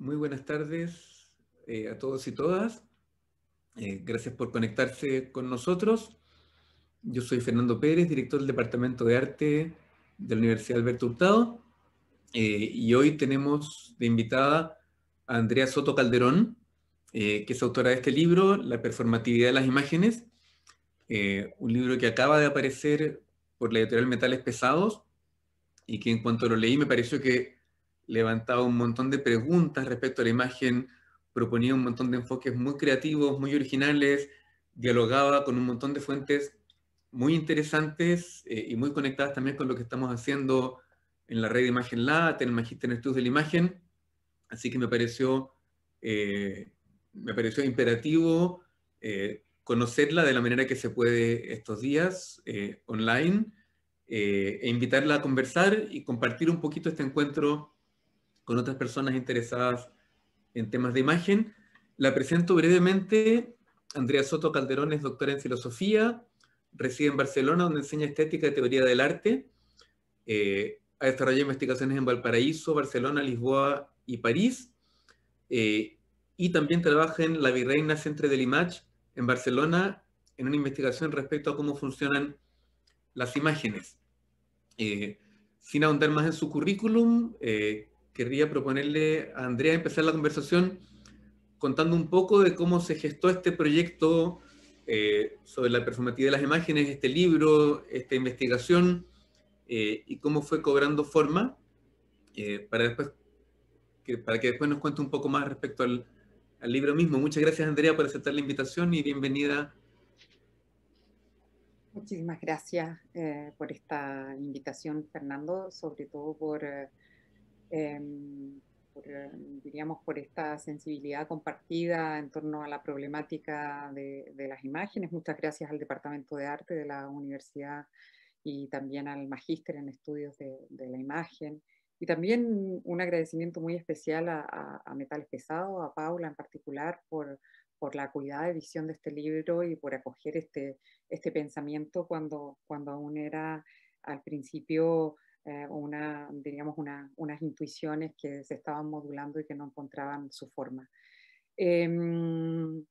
Muy buenas tardes eh, a todos y todas. Eh, gracias por conectarse con nosotros. Yo soy Fernando Pérez, director del Departamento de Arte de la Universidad Alberto Hurtado. Eh, y hoy tenemos de invitada a Andrea Soto Calderón, que es autora de este libro, La performatividad de las imágenes, un libro que acaba de aparecer por la editorial Metales Pesados y que en cuanto lo leí me pareció que levantaba un montón de preguntas respecto a la imagen, proponía un montón de enfoques muy creativos, muy originales, dialogaba con un montón de fuentes muy interesantes eh, y muy conectadas también con lo que estamos haciendo en la red de Imagen Lat, en el Magister en Estudios de la Imagen. Así que me pareció, eh, me pareció imperativo eh, conocerla de la manera que se puede estos días online e invitarla a conversar y compartir un poquito este encuentro con otras personas interesadas en temas de imagen. La presento brevemente. Andrea Soto Calderón es doctora en filosofía, reside en Barcelona donde enseña estética y teoría del arte. Eh, ha desarrollado investigaciones en Valparaíso, Barcelona, Lisboa y París. Eh, y también trabaja en la Virreina Centre de image en Barcelona en una investigación respecto a cómo funcionan las imágenes. Eh, sin ahondar más en su currículum, querría proponerle a Andrea empezar la conversación contando un poco de cómo se gestó este proyecto eh, sobre la performatividad de las imágenes, este libro, esta investigación eh, y cómo fue cobrando forma eh, para, después, que, para que después nos cuente un poco más respecto al libro mismo. Muchas gracias Andrea por aceptar la invitación y bienvenida. Muchísimas gracias por esta invitación, Fernando, sobre todo por Em, por, em, diríamos por esta sensibilidad compartida en torno a la problemática de, las imágenes. Muchas gracias al Departamento de Arte de la Universidad y también al Magíster en Estudios de, la Imagen. Y también un agradecimiento muy especial a, Metal Pesado Metales Pesados, a Paula en particular, por, por la de edición de este libro y por acoger este, este pensamiento cuando, cuando aún era al principio eh, una, diríamos unas intuiciones que se estaban modulando y que no encontraban su forma. Em,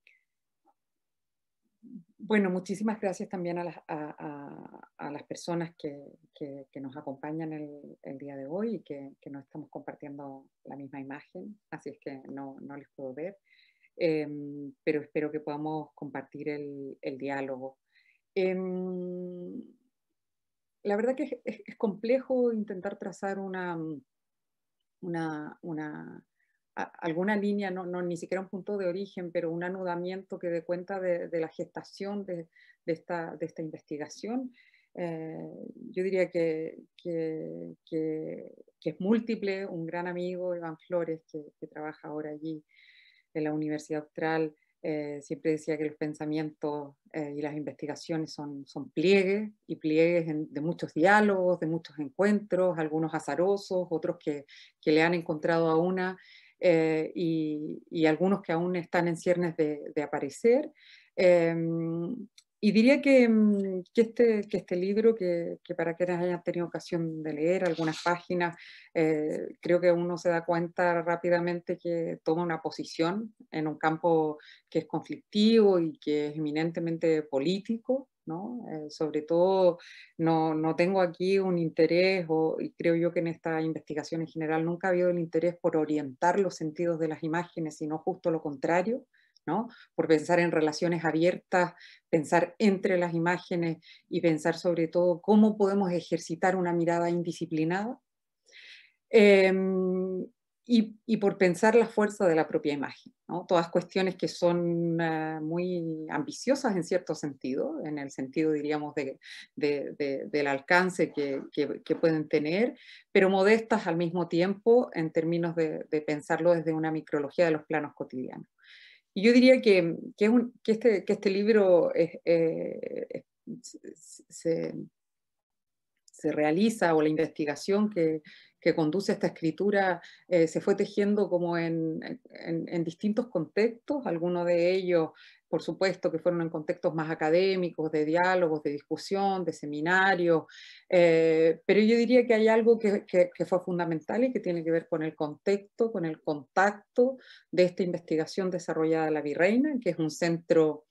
bueno, muchísimas gracias también a las, a, las personas que, que, nos acompañan el, el, día de hoy y que, que, no estamos compartiendo la misma imagen, así es que no, no les puedo ver, em, pero espero que podamos compartir el, el diálogo. Eh, la verdad que es, complejo intentar trazar una, mm, alguna línea, ni siquiera un punto de origen, pero un anudamiento que dé cuenta de, la gestación de, esta, investigación. Eh, yo diría que, es múltiple, un gran amigo, Iván Flores, que, trabaja ahora allí en la Universidad Austral, eh, siempre decía que los pensamientos eh, y las investigaciones son, son pliegues y pliegues de muchos diálogos, de muchos encuentros, algunos azarosos, otros que, le han encontrado a una eh, y, algunos que aún están en ciernes de aparecer. Em, y diría que, mm, este, este, libro, que, para quienes hayan tenido ocasión de leer algunas páginas, eh, creo que uno se da cuenta rápidamente que toma una posición en un campo que es conflictivo y que es eminentemente político, ¿no? Eh, sobre todo, no, tengo aquí un interés, o, y creo yo que en esta investigación en general nunca ha habido el interés por orientar los sentidos de las imágenes, sino justo lo contrario, por pensar en relaciones abiertas, pensar entre las imágenes y pensar sobre todo cómo podemos ejercitar una mirada indisciplinada. Em, y, por pensar la fuerza de la propia imagen. Todas cuestiones que son eh, muy ambiciosas en cierto sentido, en el sentido, diríamos, del alcance que, pueden tener, pero modestas al mismo tiempo en términos de, pensarlo desde una micrología de los planos cotidianos. Y yo diría que, que, este, este, libro eh, se, se, realiza o la investigación que, que conduce esta escritura eh, se fue tejiendo como en, distintos contextos, algunos de ellos, por supuesto, que fueron en contextos más académicos, de diálogos, de discusión, de seminarios, eh, pero yo diría que hay algo que, que, que fue fundamental y que tiene que ver con el contexto, con el contacto de esta investigación desarrollada en la Virreina, que es un centro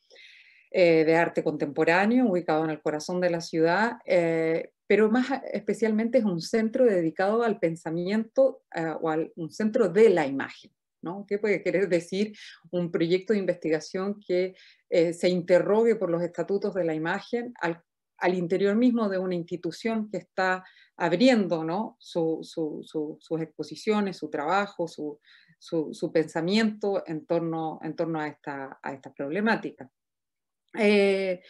eh, de arte contemporáneo ubicado en el corazón de la ciudad, eh, pero más especialmente es un centro dedicado al pensamiento eh, o al, un centro de la imagen. ¿no? ¿Qué puede querer decir un proyecto de investigación que se interrogue por los estatutos de la imagen al, interior mismo de una institución que está abriendo sus exposiciones, su trabajo, su, pensamiento en torno, en torno a, esta, a esta problemática. Eh,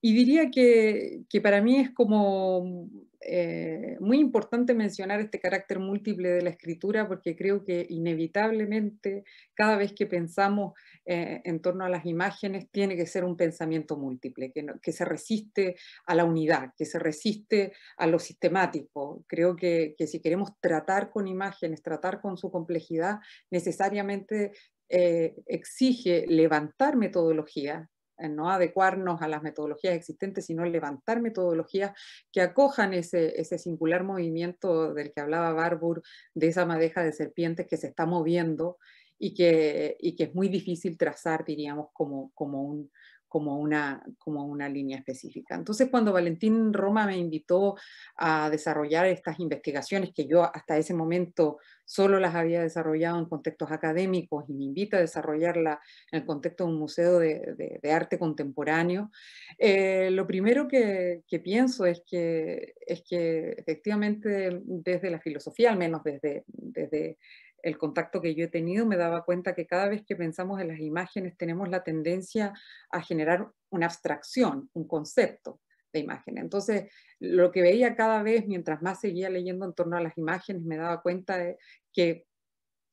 y diría que, para mí es como eh, muy importante mencionar este carácter múltiple de la escritura porque creo que inevitablemente cada vez que pensamos eh, en torno a las imágenes tiene que ser un pensamiento múltiple, que, se resiste a la unidad, que se resiste a lo sistemático. Creo que, si queremos tratar con imágenes, tratar con su complejidad, necesariamente exige levantar metodología eh, no adecuarnos a las metodologías existentes, sino levantar metodologías que acojan ese, ese singular movimiento del que hablaba Barbour, de esa madeja de serpientes que se está moviendo y que, y que es muy difícil trazar, diríamos, como, como un, como una, como una línea específica. Entonces, cuando Valentín Roma me invitó a desarrollar estas investigaciones que yo hasta ese momento solo las había desarrollado en contextos académicos y me invita a desarrollarla en el contexto de un museo de, arte contemporáneo, eh, lo primero que, pienso es que, es que efectivamente desde la filosofía, al menos desde el contacto que yo he tenido, me daba cuenta que cada vez que pensamos en las imágenes tenemos la tendencia a generar una abstracción, un concepto de imagen. Entonces, lo que veía cada vez, mientras más seguía leyendo en torno a las imágenes, me daba cuenta de que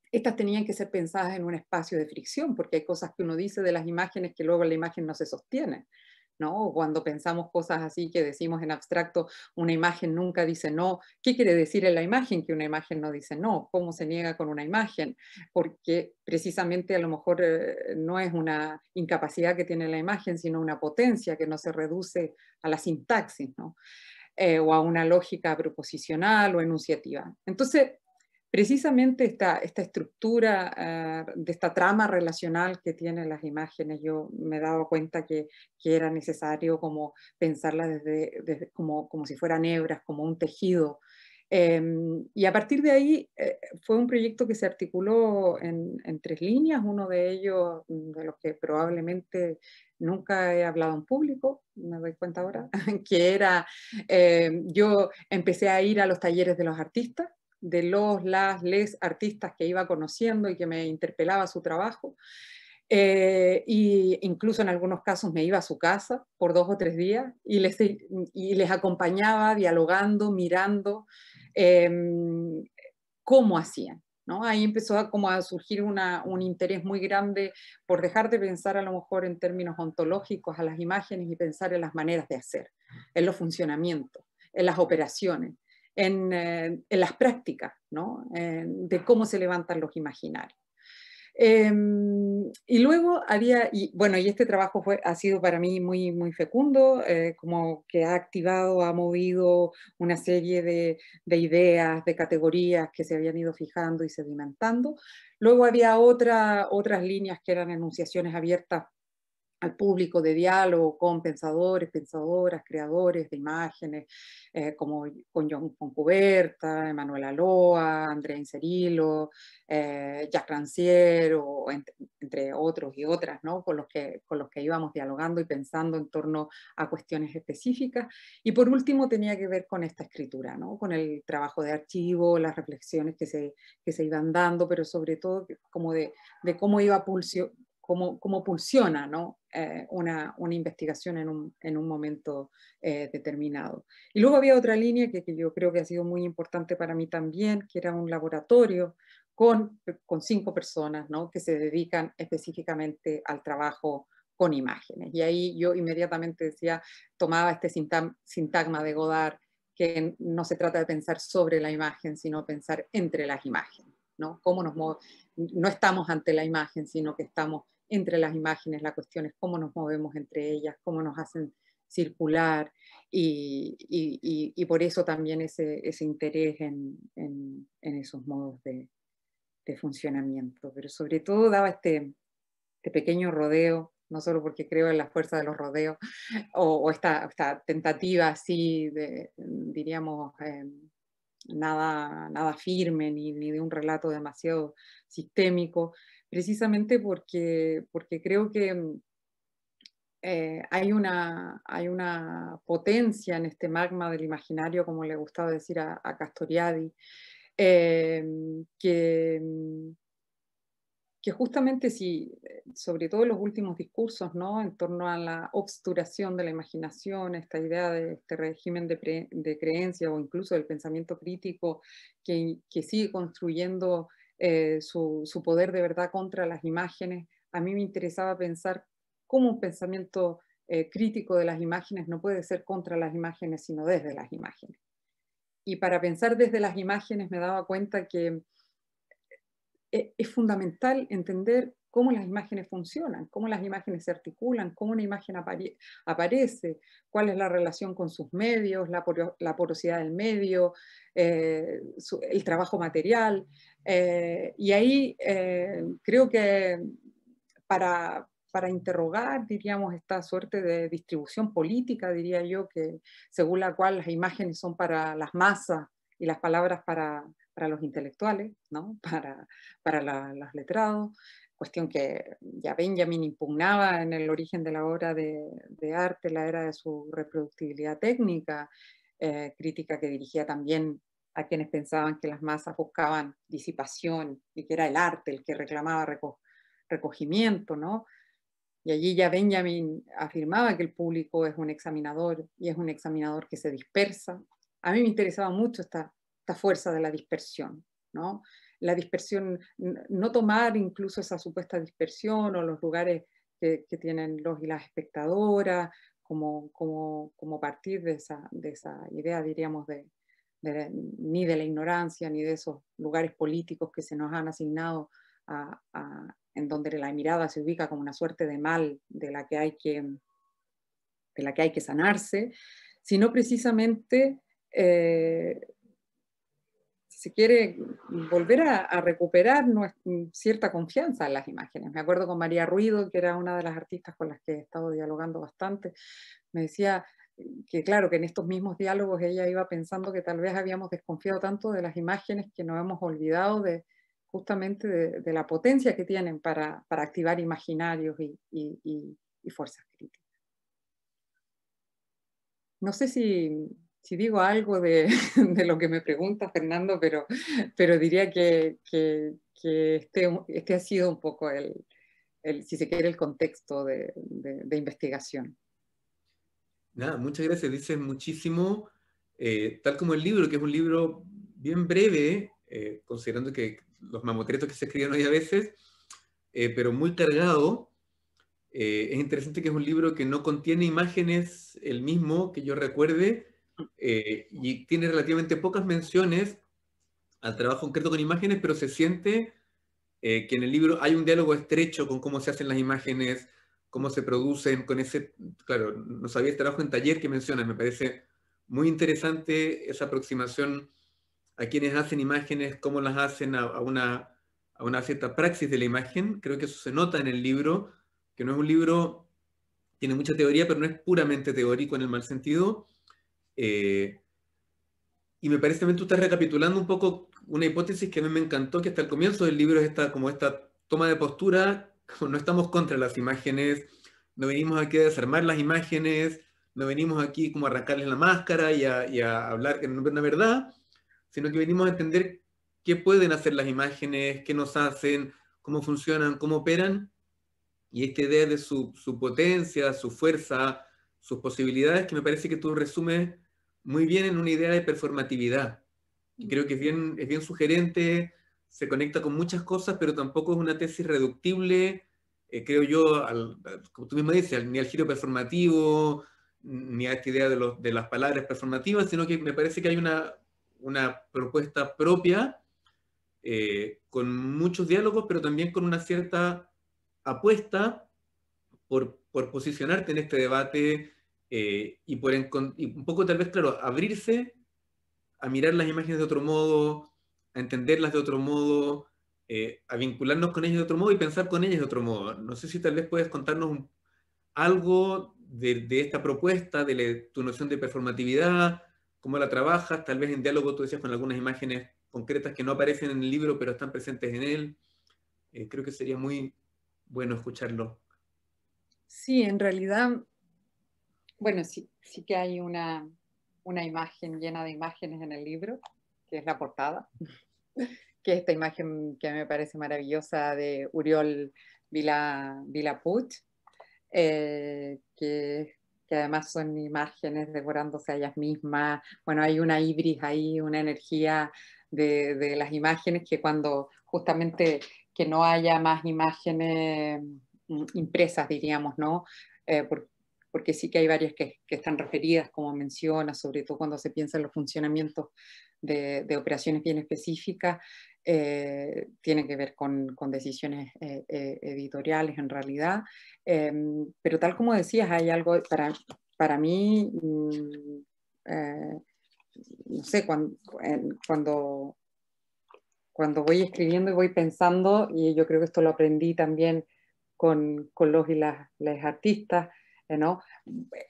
estas tenían que ser pensadas en un espacio de fricción, porque hay cosas que uno dice de las imágenes que luego la imagen no se sostiene cuando pensamos cosas así que decimos en abstracto, una imagen nunca dice no. ¿Qué quiere decir en la imagen que una imagen no dice no? ¿Cómo se niega con una imagen? Porque precisamente a lo mejor eh, no es una incapacidad que tiene la imagen, sino una potencia que no se reduce a la sintaxis, eh, o a una lógica proposicional o enunciativa. Entonces, precisamente esta, estructura ah, de esta trama relacional que tienen las imágenes, yo me he dado cuenta que, era necesario como pensarlas desde, como, como, si fueran hebras, como un tejido. Em, y a partir de ahí eh, fue un proyecto que se articuló en, tres líneas, uno de ellos de los que probablemente nunca he hablado en público, me doy cuenta ahora, que era, em, yo empecé a ir a los talleres de los artistas, de los, las, les artistas que iba conociendo y que me interpelaba su trabajo. Eh, y incluso en algunos casos me iba a su casa por dos o tres días y les, y les acompañaba dialogando, mirando em, cómo hacían. ¿no? Ahí empezó a, como a surgir un interés muy grande por dejar de pensar a lo mejor en términos ontológicos a las imágenes y pensar en las maneras de hacer, en los funcionamientos, en las operaciones, eh, en, las prácticas, ¿no? de cómo se levantan los imaginarios. Em, y luego había, y, bueno, y este trabajo fue, ha sido para mí muy, muy fecundo, eh, como que ha activado, ha movido una serie de, ideas, de categorías que se habían ido fijando y sedimentando. Luego había otras líneas que eran enunciaciones abiertas al público de diálogo con pensadores, pensadoras, creadores de imágenes, eh, como con John Foncuberta, Emanuel Aloa, Andrea Incerilo, eh, Jacques entre, otros y otras, ¿no? con, los que, con los que íbamos dialogando y pensando en torno a cuestiones específicas. Y por último tenía que ver con esta escritura, ¿no? con el trabajo de archivo, las reflexiones que se, se iban dando, pero sobre todo como de, de cómo iba pulso, cómo, cómo pulsiona eh, una, una, investigación en un, en un momento eh, determinado. Y luego había otra línea que, yo creo que ha sido muy importante para mí también, que era un laboratorio con, con cinco personas ¿no? que se dedican específicamente al trabajo con imágenes. Y ahí yo inmediatamente decía, tomaba este sintagma de Godard, que no se trata de pensar sobre la imagen, sino pensar entre las imágenes. ¿no? nos no estamos ante la imagen, sino que estamos entre las imágenes, la cuestión es cómo nos movemos entre ellas, cómo nos hacen circular y, por eso también ese, interés en, esos modos de, funcionamiento. Pero sobre todo daba este, este, pequeño rodeo, no solo porque creo en la fuerza de los rodeos, o, esta, tentativa así, de, diríamos, em, nada, nada firme ni, de un relato demasiado sistémico, precisamente porque, porque creo que mm, eh, hay, una, hay una potencia en este magma del imaginario, como le gustaba decir a, Castoriadi, eh, que, mm, que justamente si, eh, sobre todo en los últimos discursos, ¿no? en torno a la obstrucción de la imaginación, esta idea de este régimen de, creencia o incluso del pensamiento crítico que, que sigue construyendo eh, su, poder de verdad contra las imágenes, a mí me interesaba pensar cómo un pensamiento eh, crítico de las imágenes no puede ser contra las imágenes, sino desde las imágenes. Y para pensar desde las imágenes me daba cuenta que eh, es fundamental entender cómo las imágenes funcionan, cómo las imágenes se articulan, cómo una imagen aparece, cuál es la relación con sus medios, la, porosidad del medio, eh, el trabajo material. Eh, y ahí creo que para, para, interrogar, diríamos, esta suerte de distribución política, diría yo, que según la cual las imágenes son para las masas y las palabras para, para los intelectuales, ¿no? para, para los letrados, cuestión que ya Benjamin impugnaba en el origen de la obra de, arte, la era de su reproductibilidad técnica, eh, crítica que dirigía también a quienes pensaban que las masas buscaban disipación y que era el arte el que reclamaba recogimiento, ¿no? Y allí ya Benjamin afirmaba que el público es un examinador y es un examinador que se dispersa. A mí me interesaba mucho esta, esta fuerza de la dispersión, ¿no? La dispersión, no tomar incluso esa supuesta dispersión o los lugares que, tienen los y las espectadoras, como, como, partir de esa, de esa idea, diríamos, ni de la ignorancia, ni de esos lugares políticos que se nos han asignado en donde la mirada se ubica como una suerte de mal de la que hay que, de la que, hay que sanarse, sino precisamente eh, se quiere volver a, recuperar nuestra, cierta confianza en las imágenes. Me acuerdo con María Ruido, que era una de las artistas con las que he estado dialogando bastante, me decía que claro, que en estos mismos diálogos ella iba pensando que tal vez habíamos desconfiado tanto de las imágenes que nos hemos olvidado de justamente de, la potencia que tienen para, activar imaginarios y fuerzas críticas. No sé si si digo algo de, de, lo que me pregunta Fernando, pero, pero diría que, que, este, este, ha sido un poco el, el, si se quiere, el contexto de, de, investigación. Nada, muchas gracias, dices muchísimo, eh, tal como el libro, que es un libro bien breve, eh, considerando que los mamotretos que se escriben hoy a veces, eh, pero muy cargado. es interesante que es un libro que no contiene imágenes, el mismo que yo recuerde, eh, y tiene relativamente pocas menciones al trabajo concreto con imágenes, pero se siente eh, que en el libro hay un diálogo estrecho con cómo se hacen las imágenes, cómo se producen, con ese, claro, no sabía el este trabajo en taller que mencionas, me parece muy interesante esa aproximación a quienes hacen imágenes, cómo las hacen, una, a una cierta praxis de la imagen, creo que eso se nota en el libro, que no es un libro, tiene mucha teoría, pero no es puramente teórico en el mal sentido, eh, y me parece que tú estás recapitulando un poco una hipótesis que a mí me encantó, que hasta el comienzo del libro es esta, como esta toma de postura, no estamos contra las imágenes, no venimos aquí a desarmar las imágenes, no venimos aquí como a arrancarles la máscara y a, y a hablar es una verdad, sino que venimos a entender qué pueden hacer las imágenes, qué nos hacen, cómo funcionan, cómo operan, y esta idea de su, su potencia, su fuerza, sus posibilidades, que me parece que tú resumes muy bien en una idea de performatividad. Y creo que es bien, es bien sugerente, se conecta con muchas cosas, pero tampoco es una tesis reductible, eh, creo yo, como tú misma dices, ni al giro performativo, ni a esta idea de, los, de, las palabras performativas, sino que me parece que hay una, propuesta propia, eh, con muchos diálogos, pero también con una cierta apuesta por, por posicionarte en este debate eh, y, un poco tal vez, claro, abrirse a mirar las imágenes de otro modo, a entenderlas de otro modo, eh, a vincularnos con ellas de otro modo y pensar con ellas de otro modo. No sé si tal vez puedes contarnos algo de, esta propuesta, de tu noción de performatividad, cómo la trabajas, tal vez en diálogo tú decías con algunas imágenes concretas que no aparecen en el libro pero están presentes en él. Eh, creo que sería muy bueno escucharlo. Sí, en realidad bueno, sí, sí que hay una, imagen llena de imágenes en el libro, que es la portada, que es esta imagen que me parece maravillosa de Uriol Vila, Vilaput, eh, que, además son imágenes devorándose a ellas mismas. Bueno, hay una híbrida, ahí, una energía de, las imágenes que cuando justamente que no haya más imágenes mm, impresas, diríamos, ¿no? Eh, porque sí que hay varias que, están referidas, como menciona, sobre todo cuando se piensa en los funcionamientos de, operaciones bien específicas, tienen eh, tiene que ver con, decisiones eh, eh, editoriales en realidad. Em, pero tal como decías, hay algo para, para mí, mm, no sé, cuando, cuando, cuando, voy escribiendo y voy pensando, y yo creo que esto lo aprendí también con, con los y las artistas, ¿no?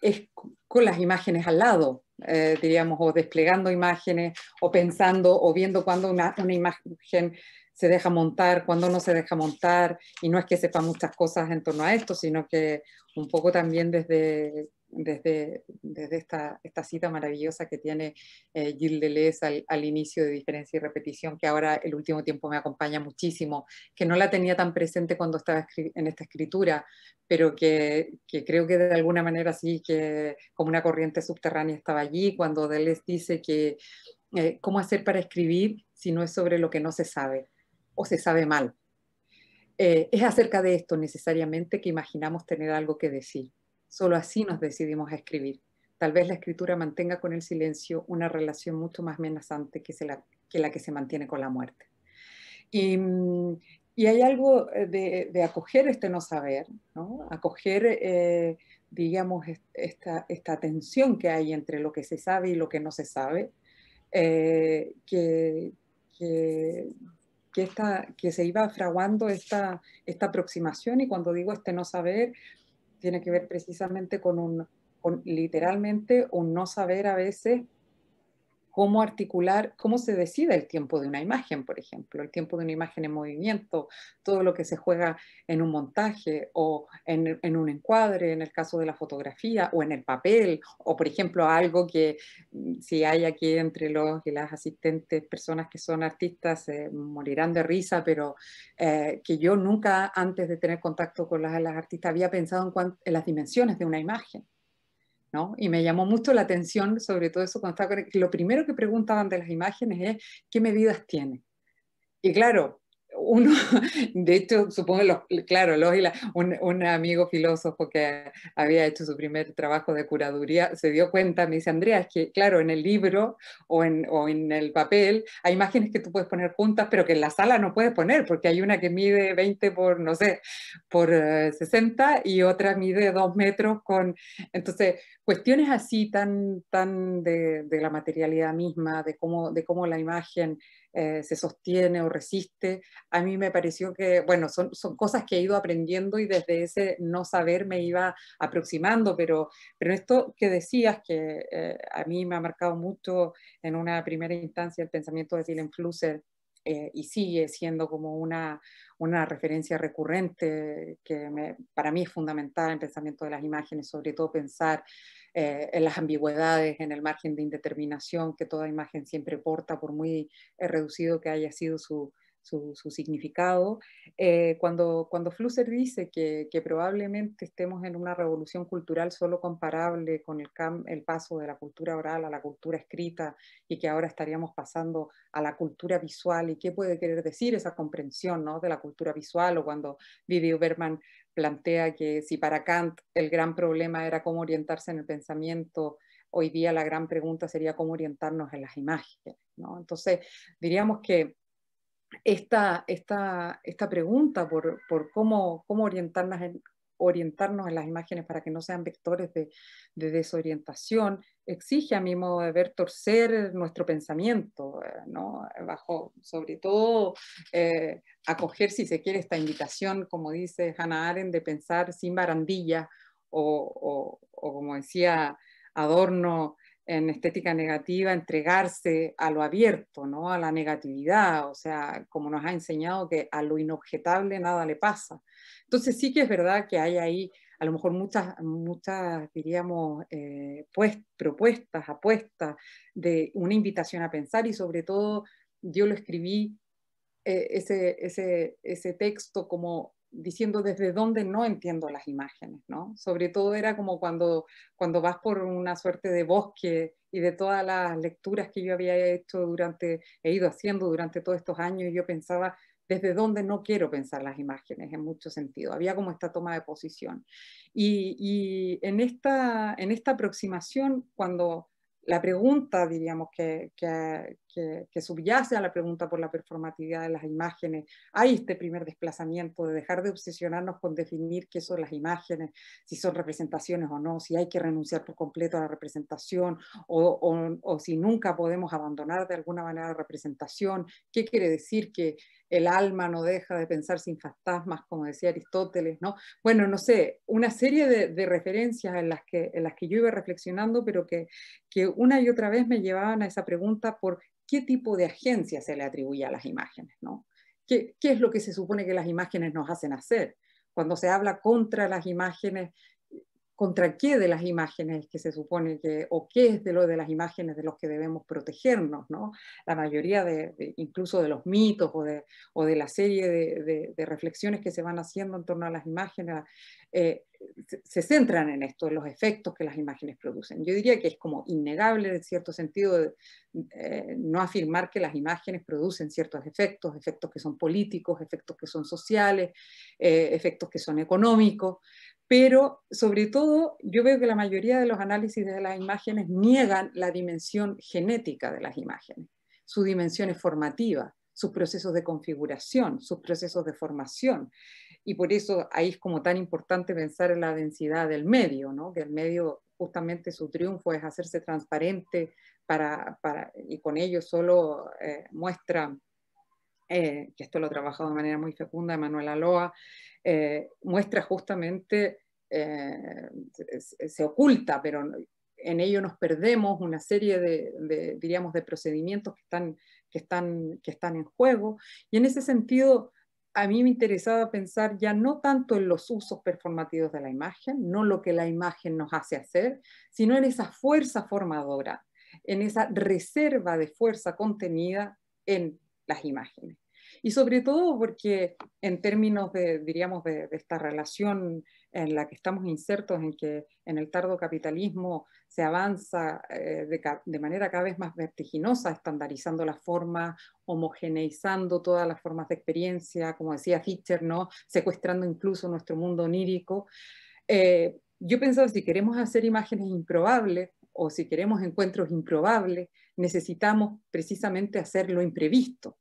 Es con las imágenes al lado, eh, diríamos, o desplegando imágenes, o pensando, o viendo cuando una, una, imagen se deja montar, cuando no se deja montar, y no es que sepa muchas cosas en torno a esto, sino que un poco también desde desde, esta, cita maravillosa que tiene eh, Gilles Deleuze al, inicio de Diferencia y Repetición, que ahora el último tiempo me acompaña muchísimo, que no la tenía tan presente cuando estaba en esta escritura, pero que, creo que de alguna manera sí, que como una corriente subterránea estaba allí, cuando Deleuze dice que eh, cómo hacer para escribir si no es sobre lo que no se sabe o se sabe mal. Eh, es acerca de esto necesariamente que imaginamos tener algo que decir Solo así nos decidimos a escribir. Tal vez la escritura mantenga con el silencio una relación mucho más amenazante que, la, que se mantiene con la muerte. Y, mm, hay algo eh, de, acoger este no saber, acoger, eh, digamos, esta, tensión que hay entre lo que se sabe y lo que no se sabe, eh, que, se iba fraguando esta aproximación y cuando digo este no saber, tiene que ver precisamente con un, con literalmente un no saber a veces cómo articular, cómo se decide el tiempo de una imagen, por ejemplo, el tiempo de una imagen en movimiento, todo lo que se juega en un montaje o en, un encuadre, en el caso de la fotografía, o en el papel, o por ejemplo algo que mm, si hay aquí entre los y las asistentes, personas que son artistas, morirán de risa, pero eh, que yo nunca antes de tener contacto con las, artistas había pensado en las dimensiones de una imagen. Y me llamó mucho la atención, sobre todo eso cuando con... Lo primero que preguntaban de las imágenes es, ¿qué medidas tiene? Y claro, uno, de hecho, supongo, claro, los, un, amigo filósofo que había hecho su primer trabajo de curaduría se dio cuenta, me dice, Andrea, es que, claro, en el libro o en, o en el papel hay imágenes que tú puedes poner juntas, pero que en la sala no puedes poner, porque hay una que mide 20 por, no sé, por 60 eh, y otra mide 2 metros con... Entonces, cuestiones así tan, tan de, de la materialidad misma, de cómo, de cómo la imagen... Eh, se sostiene o resiste. A mí me pareció que, bueno, son, cosas que he ido aprendiendo y desde ese no saber me iba aproximando, pero, pero esto que decías, que eh, a mí me ha marcado mucho en una primera instancia el pensamiento de Dylan Flusser, eh, y sigue siendo como una, referencia recurrente que para mí es fundamental el pensamiento de las imágenes, sobre todo pensar eh, en las ambigüedades, en el margen de indeterminación que toda imagen siempre porta, por muy eh, reducido que haya sido su, significado. Eh, cuando, cuando Flusser dice que, probablemente estemos en una revolución cultural solo comparable con el, el paso de la cultura oral a la cultura escrita y que ahora estaríamos pasando a la cultura visual y qué puede querer decir esa comprensión ¿no? de la cultura visual o cuando Vivi Berman plantea que si para Kant el gran problema era cómo orientarse en el pensamiento, hoy día la gran pregunta sería cómo orientarnos en las imágenes. ¿no? Entonces, diríamos que esta, esta, esta pregunta por, por cómo, cómo orientarnos en, orientarnos en las imágenes para que no sean vectores de, desorientación, exige a mi modo de ver torcer nuestro pensamiento, eh, ¿no? Bajo, sobre todo, eh, acoger, si se quiere, esta invitación, como dice Hannah Arendt, de pensar sin barandilla o, como decía Adorno, en estética negativa, entregarse a lo abierto, ¿no? a la negatividad, o sea, como nos ha enseñado que a lo inobjetable nada le pasa. Entonces sí que es verdad que hay ahí a lo mejor muchas, muchas diríamos, eh, pues, propuestas, apuestas de una invitación a pensar y sobre todo yo lo escribí eh, ese, texto como diciendo desde dónde no entiendo las imágenes, ¿no? Sobre todo era como cuando, cuando vas por una suerte de bosque y de todas las lecturas que yo había hecho durante, he ido haciendo durante todos estos años, yo pensaba, desde donde no quiero pensar las imágenes en mucho sentido. Había como esta toma de posición. Y, en, esta, en esta aproximación, cuando la pregunta, diríamos, que, que, que, subyace a la pregunta por la performatividad de las imágenes. Hay este primer desplazamiento de dejar de obsesionarnos con definir qué son las imágenes, si son representaciones o no, si hay que renunciar por completo a la representación o, si nunca podemos abandonar de alguna manera la representación. ¿Qué quiere decir que el alma no deja de pensar sin fantasmas, como decía Aristóteles? ¿no? Bueno, no sé, una serie de, de referencias en las, que, en las que yo iba reflexionando, pero que, que una y otra vez me llevaban a esa pregunta por qué tipo de agencia se le atribuye a las imágenes, ¿no? ¿Qué, ¿Qué, es lo que se supone que las imágenes nos hacen hacer? Cuando se habla contra las imágenes, contra qué de las imágenes que se supone que, o qué es de lo de las imágenes de los que debemos protegernos, ¿no? La mayoría de, incluso de los mitos o de, la serie de, reflexiones que se van haciendo en torno a las imágenes eh, se, centran en esto, en los efectos que las imágenes producen. Yo diría que es como innegable en cierto sentido eh, no afirmar que las imágenes producen ciertos efectos, efectos que son políticos, efectos que son sociales, eh, efectos que son económicos, pero sobre todo yo veo que la mayoría de los análisis de las imágenes niegan la dimensión genética de las imágenes, su dimensión formativas, formativa, sus procesos de configuración, sus procesos de formación. Y por eso ahí es como tan importante pensar en la densidad del medio, ¿no? que el medio justamente su triunfo es hacerse transparente para, y con ello solo eh, muestra eh, que esto lo ha trabajado de manera muy fecunda Manuela Loa, eh, muestra justamente, eh, se, oculta, pero en ello nos perdemos una serie de, de diríamos, de procedimientos que están, que, están, que están en juego. Y en ese sentido, a mí me interesaba pensar ya no tanto en los usos performativos de la imagen, no lo que la imagen nos hace hacer, sino en esa fuerza formadora, en esa reserva de fuerza contenida en las imágenes. Y sobre todo porque en términos de, diríamos, de, esta relación en la que estamos insertos, en que en el tardo capitalismo se avanza eh, de, manera cada vez más vertiginosa, estandarizando las formas, homogeneizando todas las formas de experiencia, como decía Fischer, ¿no? secuestrando incluso nuestro mundo onírico. Eh, yo pensaba, si queremos hacer imágenes improbables o si queremos encuentros improbables, necesitamos precisamente hacer lo imprevisto,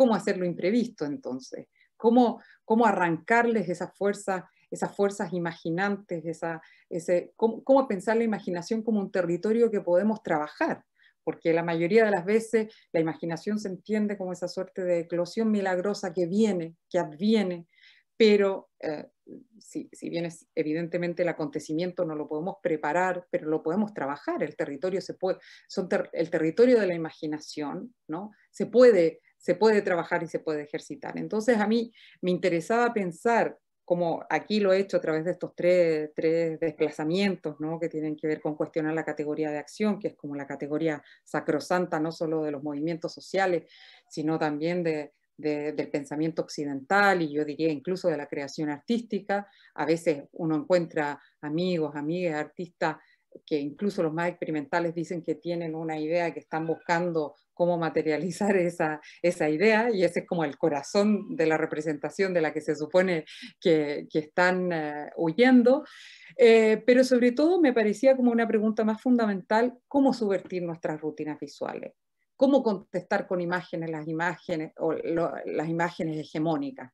cómo hacer lo imprevisto entonces, cómo, cómo arrancarles esas fuerzas esas fuerzas imaginantes, esa, ese, cómo, pensar la imaginación como un territorio que podemos trabajar, porque la mayoría de las veces la imaginación se entiende como esa suerte de eclosión milagrosa que viene, que adviene, pero eh, si, bien es evidentemente el acontecimiento no lo podemos preparar, pero lo podemos trabajar, el territorio se puede, son el territorio de la imaginación, ¿no? Se puede se puede trabajar y se puede ejercitar. Entonces a mí me interesaba pensar, como aquí lo he hecho a través de estos tres, desplazamientos ¿no? que tienen que ver con cuestionar la categoría de acción, que es como la categoría sacrosanta no solo de los movimientos sociales, sino también de, del pensamiento occidental y yo diría incluso de la creación artística. A veces uno encuentra amigos, amigas, artistas que incluso los más experimentales dicen que tienen una idea que están buscando cómo materializar esa, idea y ese es como el corazón de la representación de la que se supone que, están eh, huyendo. Eh, pero sobre todo me parecía como una pregunta más fundamental, ¿cómo subvertir nuestras rutinas visuales? cómo contestar con imágenes las imágenes o las imágenes hegemónicas,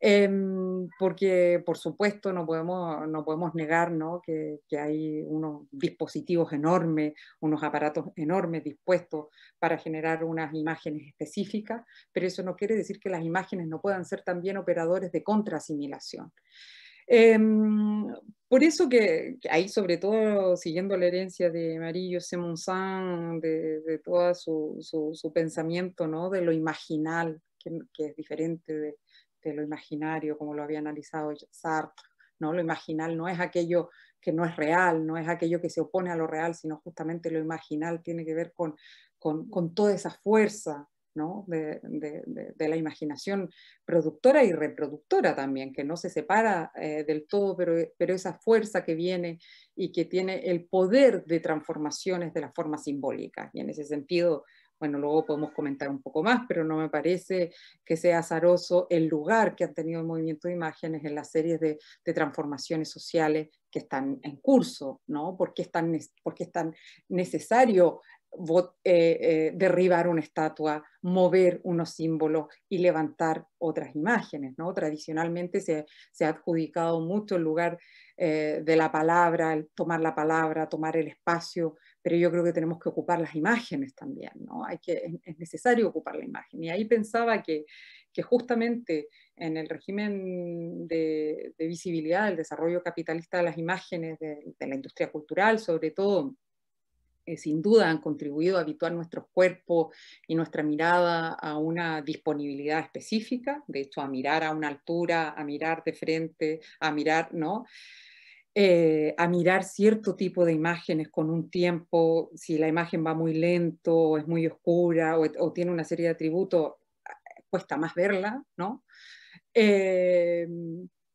em, porque, por supuesto, no podemos, no podemos negar Que, que, hay unos dispositivos enormes, unos aparatos enormes dispuestos para generar unas imágenes específicas, pero eso no quiere decir que las imágenes no puedan ser también operadores de contrasimilación. Em, por eso que, ahí, sobre todo, siguiendo la herencia de Marie-José de, todo su, pensamiento ¿no? de lo imaginal, que, es diferente de, lo imaginario, como lo había analizado Sartre, ¿no? lo imaginal no es aquello que no es real, no es aquello que se opone a lo real, sino justamente lo imaginal tiene que ver con, con, con toda esa fuerza, de, la imaginación productora y reproductora también, que no se separa eh, del todo, pero, pero, esa fuerza que viene y que tiene el poder de transformaciones de la forma simbólica. Y en ese sentido, bueno, luego podemos comentar un poco más, pero no me parece que sea azaroso el lugar que han tenido el movimiento de imágenes en las series de, transformaciones sociales que están en curso, ¿no? Porque están porque es tan necesario eh, eh, derribar una estatua, mover unos símbolos y levantar otras imágenes. ¿no? Tradicionalmente se, ha adjudicado mucho el lugar eh, de la palabra, el tomar la palabra, tomar el espacio, pero yo creo que tenemos que ocupar las imágenes también. ¿no? Hay que, es necesario ocupar la imagen. Y ahí pensaba que, que justamente en el régimen de, visibilidad del desarrollo capitalista de las imágenes, de la industria cultural sobre todo, eh, sin duda han contribuido a habituar nuestros cuerpos y nuestra mirada a una disponibilidad específica, de hecho a mirar a una altura, a mirar de frente, a mirar, ¿no? Eh, a mirar cierto tipo de imágenes con un tiempo, si la imagen va muy lento o es muy oscura o, tiene una serie de atributos, cuesta más verla, ¿no? Eh,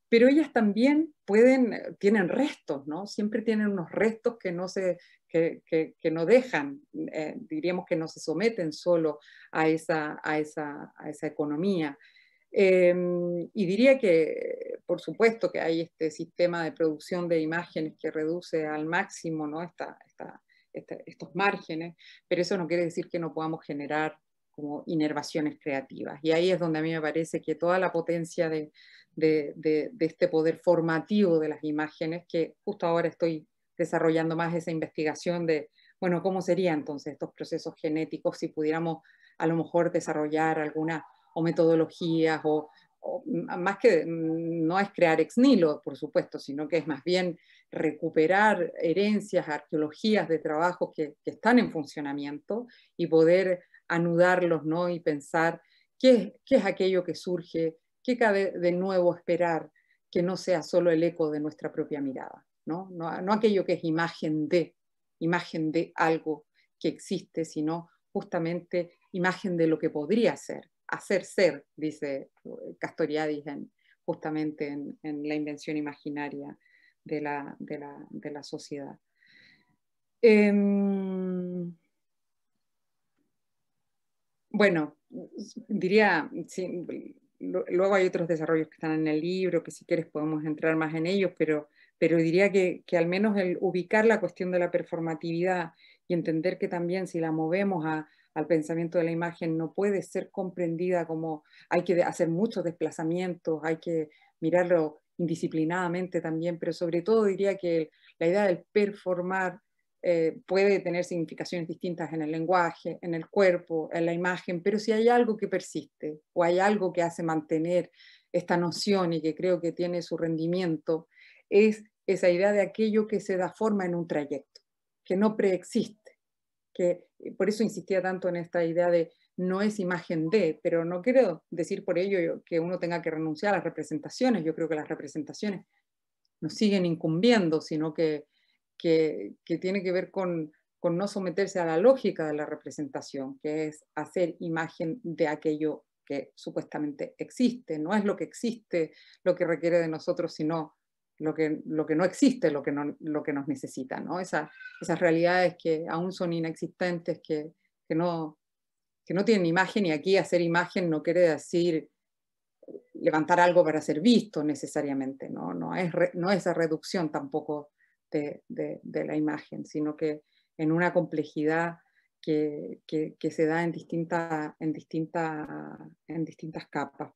pero ellas también pueden, tienen restos, ¿no? Siempre tienen unos restos que no se que, no dejan, eh, diríamos que no se someten solo a esa, a esa, economía. Em, y diría que, por supuesto, que hay este sistema de producción de imágenes que reduce al máximo ¿no? Este, estos márgenes, pero eso no quiere decir que no podamos generar como inervaciones creativas. Y ahí es donde a mí me parece que toda la potencia de este poder formativo de las imágenes, que justo ahora estoy desarrollando más esa investigación de, bueno, ¿cómo serían entonces estos procesos genéticos si pudiéramos a lo mejor desarrollar algunas o metodologías o, más que mm, no es crear ex nilo, por supuesto, sino que es más bien recuperar herencias, arqueologías de trabajo que, están en funcionamiento y poder anudarlos ¿no? y pensar qué qué es aquello que surge, qué cabe de nuevo esperar que no sea solo el eco de nuestra propia mirada. ¿no? aquello que es imagen de, imagen de algo que existe, sino justamente imagen de lo que podría ser, hacer ser, dice eh, Castoriadis justamente en, la invención imaginaria de la, sociedad. Em, bueno, diría, luego hay otros desarrollos que están en el libro, que si quieres podemos entrar más en ellos, pero pero diría que, al menos el ubicar la cuestión de la performatividad y entender que también si la movemos al pensamiento de la imagen no puede ser comprendida como hay que hacer muchos desplazamientos, hay que mirarlo indisciplinadamente también, pero sobre todo diría que la idea del performar eh, puede tener significaciones distintas en el lenguaje, en el cuerpo, en la imagen, pero si hay algo que persiste o hay algo que hace mantener esta noción y que creo que tiene su rendimiento es esa idea de aquello que se da forma en un trayecto, que no preexiste, que eh, por eso insistía tanto en esta idea de no es imagen de, pero no quiero decir por ello que uno tenga que renunciar a las representaciones, yo creo que las representaciones nos siguen incumbiendo, sino que, que, tiene que ver con, con no someterse a la lógica de la representación, que es hacer imagen de aquello que supuestamente existe, no es lo que existe lo que requiere de nosotros, sino lo que, lo que no existe, lo que, no, lo que nos necesita, esas realidades que aún son inexistentes, que, no, que no tienen imagen y aquí hacer imagen no quiere decir levantar algo para ser visto necesariamente, no, no es esa reducción tampoco de, de, la imagen, sino que en una complejidad que, que, se da en, distinta, en, distinta, en distintas capas.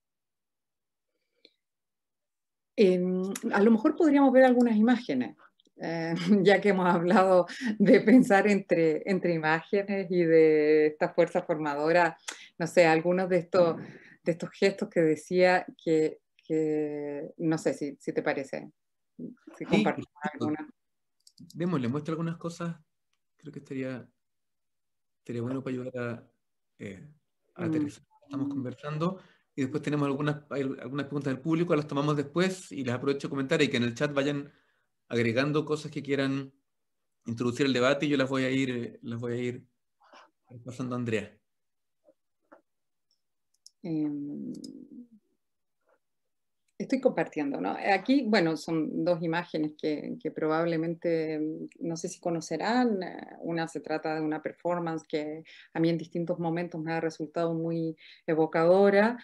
Em, a lo mejor podríamos ver algunas imágenes, eh, ya que hemos hablado de pensar entre, entre imágenes y de esta fuerza formadora, no sé, algunos de estos, de estos gestos que decía que, no sé si, te parece, si compartimos muestro Demos, le algunas cosas, creo que estaría, bueno para ayudar a, eh, a mm. aterrizar. Estamos conversando y después tenemos algunas, algunas preguntas del público, las tomamos después y las aprovecho de comentar y que en el chat vayan agregando cosas que quieran introducir el debate y yo las voy a ir, eh, las voy a ir pasando a Andrea. Em, estoy compartiendo. ¿no? Aquí, bueno, son dos imágenes que, probablemente, mm, no sé si conocerán. Eh, una se trata de una performance que a mí en distintos momentos me ha resultado muy evocadora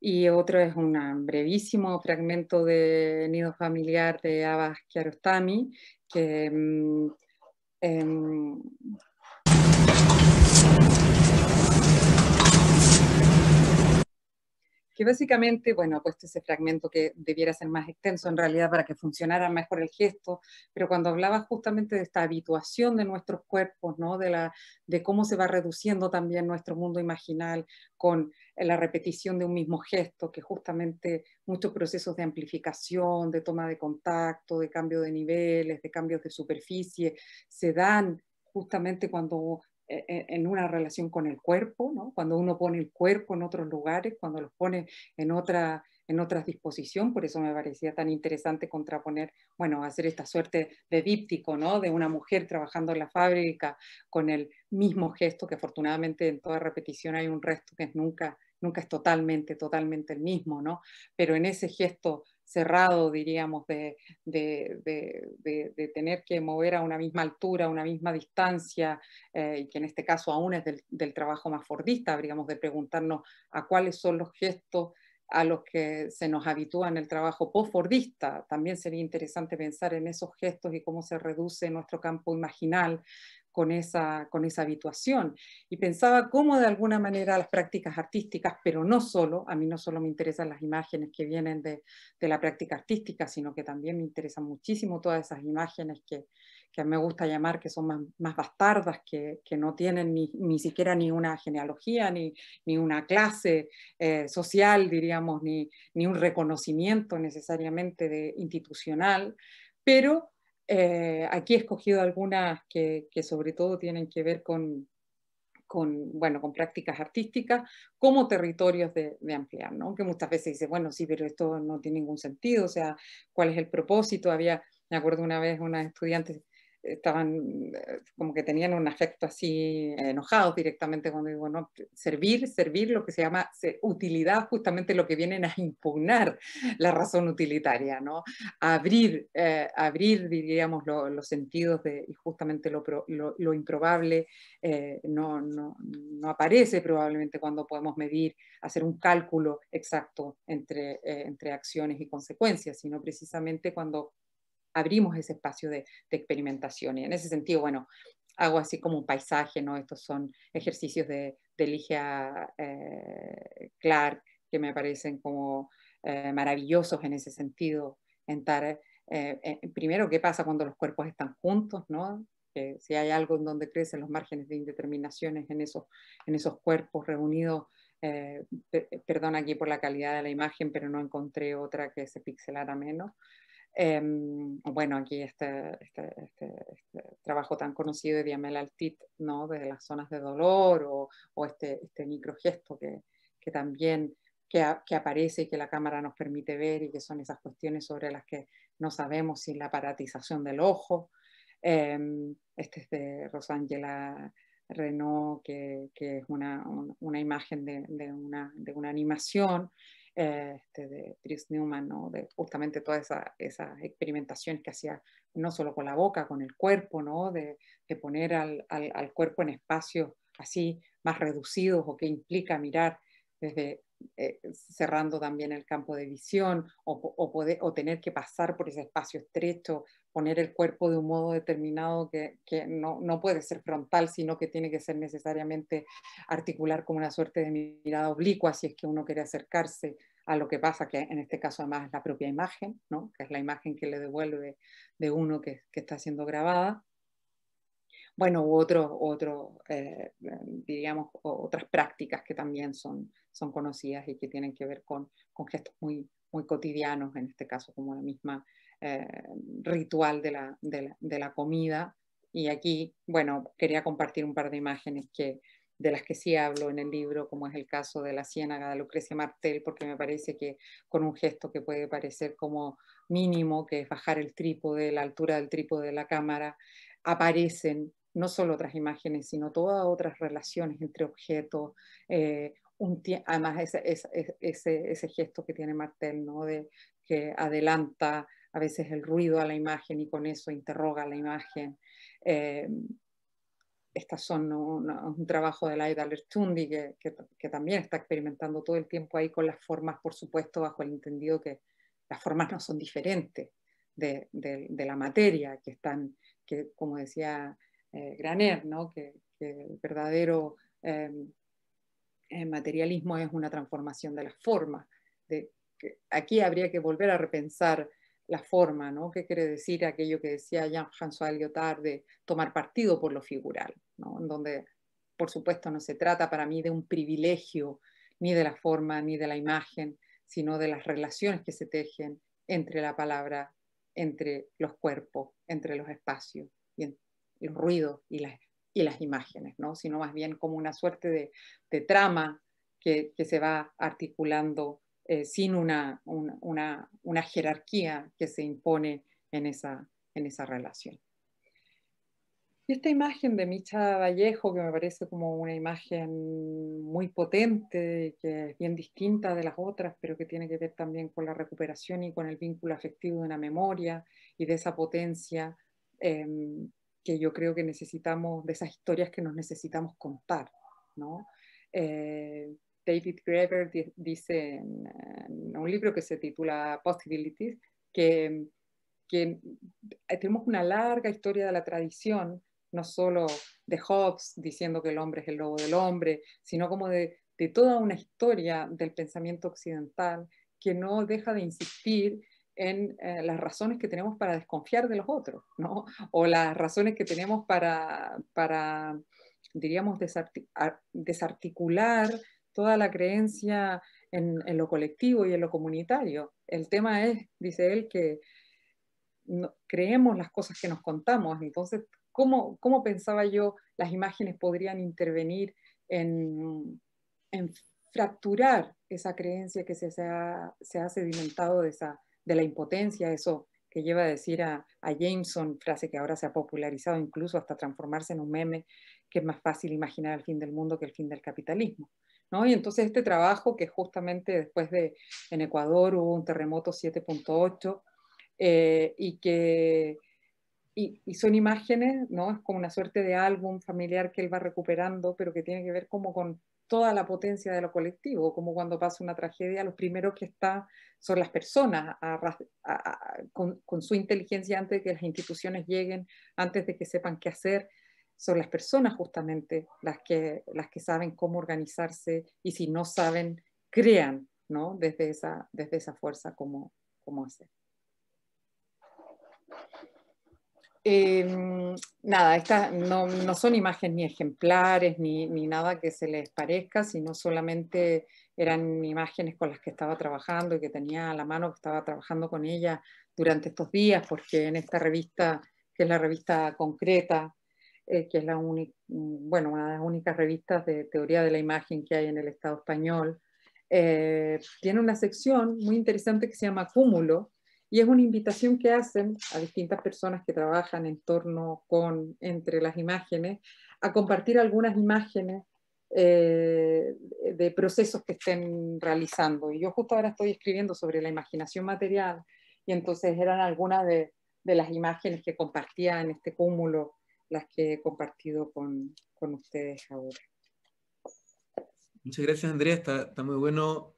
y otra es un brevísimo fragmento de Nido Familiar de Abbas Kiarostami que... Mm, em, que básicamente, bueno, pues ese fragmento que debiera ser más extenso en realidad para que funcionara mejor el gesto, pero cuando hablaba justamente de esta habituación de nuestros cuerpos, ¿no? De, la, de cómo se va reduciendo también nuestro mundo imaginal con la repetición de un mismo gesto, que justamente muchos procesos de amplificación, de toma de contacto, de cambio de niveles, de cambios de superficie, se dan justamente cuando e, e, en una relación con el cuerpo, cuando uno pone el cuerpo en otros lugares, cuando los pone en otra, en disposición, por eso me parecía tan interesante contraponer, bueno, hacer esta suerte de díptico, ¿no? de una mujer trabajando en la fábrica con el mismo gesto, que afortunadamente en toda repetición hay un resto que nunca, nunca es totalmente, totalmente el mismo, ¿no? pero en ese gesto cerrado, diríamos, de, tener que mover a una misma altura, a una misma distancia, eh, y que en este caso aún es del, del trabajo más fordista, habríamos de preguntarnos a cuáles son los gestos a los que se nos habitúa en el trabajo post-fordista. También sería interesante pensar en esos gestos y cómo se reduce nuestro campo imaginal con esa, con esa habituación. Y pensaba cómo de alguna manera las prácticas artísticas, pero no solo, a mí no solo me interesan las imágenes que vienen de, la práctica artística, sino que también me interesan muchísimo todas esas imágenes que, que me gusta llamar que son más, bastardas, que, no tienen ni, siquiera ni una genealogía, ni, una clase eh, social, diríamos, ni, ni un reconocimiento necesariamente de, institucional, pero eh, aquí he escogido algunas que, sobre todo tienen que ver con, bueno, con prácticas artísticas como territorios de, de ampliar, ¿no? que muchas veces dice, bueno, sí, pero esto no tiene ningún sentido, o sea, ¿cuál es el propósito? Había, me acuerdo una vez unas estudiantes estaban eh, como que tenían un afecto así eh, enojado directamente cuando digo, no, servir, servir lo que se llama utilidad, justamente lo que vienen a impugnar la razón utilitaria, ¿no? abrir, eh, abrir, diríamos, los sentidos de, y justamente lo, lo, improbable no, no, no, aparece probablemente cuando podemos medir, hacer un cálculo exacto entre, entre acciones y consecuencias, sino precisamente cuando abrimos ese espacio de, experimentación. Y en ese sentido, bueno, hago así como un paisaje, ¿no? Estos son ejercicios de, de Ligia eh, Clark que me parecen como eh, maravillosos en ese sentido, eh, primero, ¿qué pasa cuando los cuerpos están juntos, ¿no? si hay algo en donde crecen los márgenes de indeterminaciones en esos, en esos cuerpos reunidos, perdón aquí por la calidad de la imagen, pero no encontré otra que se pixelara menos, Em, bueno, aquí este, este, este, este, trabajo tan conocido de Diamel Altit, ¿no? Desde las zonas de dolor o, este, microgesto que, que también que, aparece y que la cámara nos permite ver y que son esas cuestiones sobre las que no sabemos si la paratización del ojo. Em, este es de Rosangela Renault, que, es una, imagen de, una, de una animación. Eh, este, de Chris Newman, ¿no? de justamente todas esa, esas experimentaciones que hacía no solo con la boca, con el cuerpo, ¿no? de, poner al, cuerpo en espacios así más reducidos o que implica mirar desde eh, cerrando también el campo de visión o, o, poder, o tener que pasar por ese espacio estrecho poner el cuerpo de un modo determinado que, no, puede ser frontal, sino que tiene que ser necesariamente articular como una suerte de mirada oblicua si es que uno quiere acercarse a lo que pasa, que en este caso además es la propia imagen, ¿no? que es la imagen que le devuelve de uno que, está siendo grabada. Bueno, u otro, otro, eh, diríamos, otras prácticas que también son, conocidas y que tienen que ver con, con gestos muy cotidianos, en este caso como la misma eh, ritual de la, comida. Y aquí, bueno, quería compartir un par de imágenes que, de las que sí hablo en el libro, como es el caso de la ciénaga de Lucrecia Martel, porque me parece que con un gesto que puede parecer como mínimo, que es bajar el trípode, la altura del trípode de la cámara, aparecen no solo otras imágenes, sino todas otras relaciones entre objetos, eh, un además ese, ese, gesto que tiene Martel, ¿no? de, que adelanta a veces el ruido a la imagen y con eso interroga a la imagen. Eh, estas son un, trabajo de Laida Lertundi que, que, también está experimentando todo el tiempo ahí con las formas, por supuesto, bajo el entendido que las formas no son diferentes de, la materia, que están, que, como decía eh, Graner, que, el verdadero em, materialismo es una transformación de las formas. aquí habría que volver a repensar la forma, ¿no? ¿Qué quiere decir aquello que decía Jean-François Lyotard de tomar partido por lo figural, ¿no? En donde, por supuesto, no se trata para mí de un privilegio ni de la forma ni de la imagen, sino de las relaciones que se tejen entre la palabra, entre los cuerpos, entre los espacios, y el los ruidos y las, y las imágenes, ¿no? Sino más bien como una suerte de, trama que se va articulando eh, sin una, una, jerarquía que se impone en esa, en esa relación. Y esta imagen de Micha Vallejo, que me parece como una imagen muy potente, que es bien distinta de las otras, pero que tiene que ver también con la recuperación y con el vínculo afectivo de una memoria y de esa potencia em, que yo creo que necesitamos, de esas historias que nos necesitamos contar, ¿no? Eh, David Graeber dice en, un libro que se titula Possibilities que, eh, tenemos una larga historia de la tradición, no solo de Hobbes diciendo que el hombre es el lobo del hombre, sino como de, toda una historia del pensamiento occidental que no deja de insistir en eh, las razones que tenemos para desconfiar de los otros, O las razones que tenemos para, diríamos, desarticular toda la creencia en, lo colectivo y en lo comunitario. El tema es, dice él, que creemos las cosas que nos contamos. Entonces, ¿cómo, ¿cómo, pensaba yo las imágenes podrían intervenir en, fracturar esa creencia que se, se, ha, sedimentado de, esa, de la impotencia, eso que lleva a decir a, Jameson, frase que ahora se ha popularizado incluso hasta transformarse en un meme, que es más fácil imaginar el fin del mundo que el fin del capitalismo. Y entonces este trabajo que justamente después de, en Ecuador hubo un terremoto 7.8 eh, y que... Y, son imágenes, ¿no? Es como una suerte de álbum familiar que él va recuperando, pero que tiene que ver como con toda la potencia de lo colectivo, como cuando pasa una tragedia, los primeros que está son las personas, con, su inteligencia antes de que las instituciones lleguen, antes de que sepan qué hacer son las personas justamente las que, las que saben cómo organizarse y si no saben, crean ¿no? Desde, esa, desde esa fuerza cómo hacer. Em, nada, estas no, son imágenes ni ejemplares ni, ni, nada que se les parezca, sino solamente eran imágenes con las que estaba trabajando y que tenía a la mano, que estaba trabajando con ella durante estos días, porque en esta revista, que es la revista concreta, eh, que es la mm, bueno, una de las únicas revistas de teoría de la imagen que hay en el Estado español, eh, tiene una sección muy interesante que se llama Cúmulo y es una invitación que hacen a distintas personas que trabajan en torno con, entre las imágenes, a compartir algunas imágenes eh, de procesos que estén realizando. Y yo justo ahora estoy escribiendo sobre la imaginación material y entonces eran algunas de, de las imágenes que compartía en este cúmulo las que he compartido con, con ustedes ahora. Muchas gracias, Andrea. Está, está muy bueno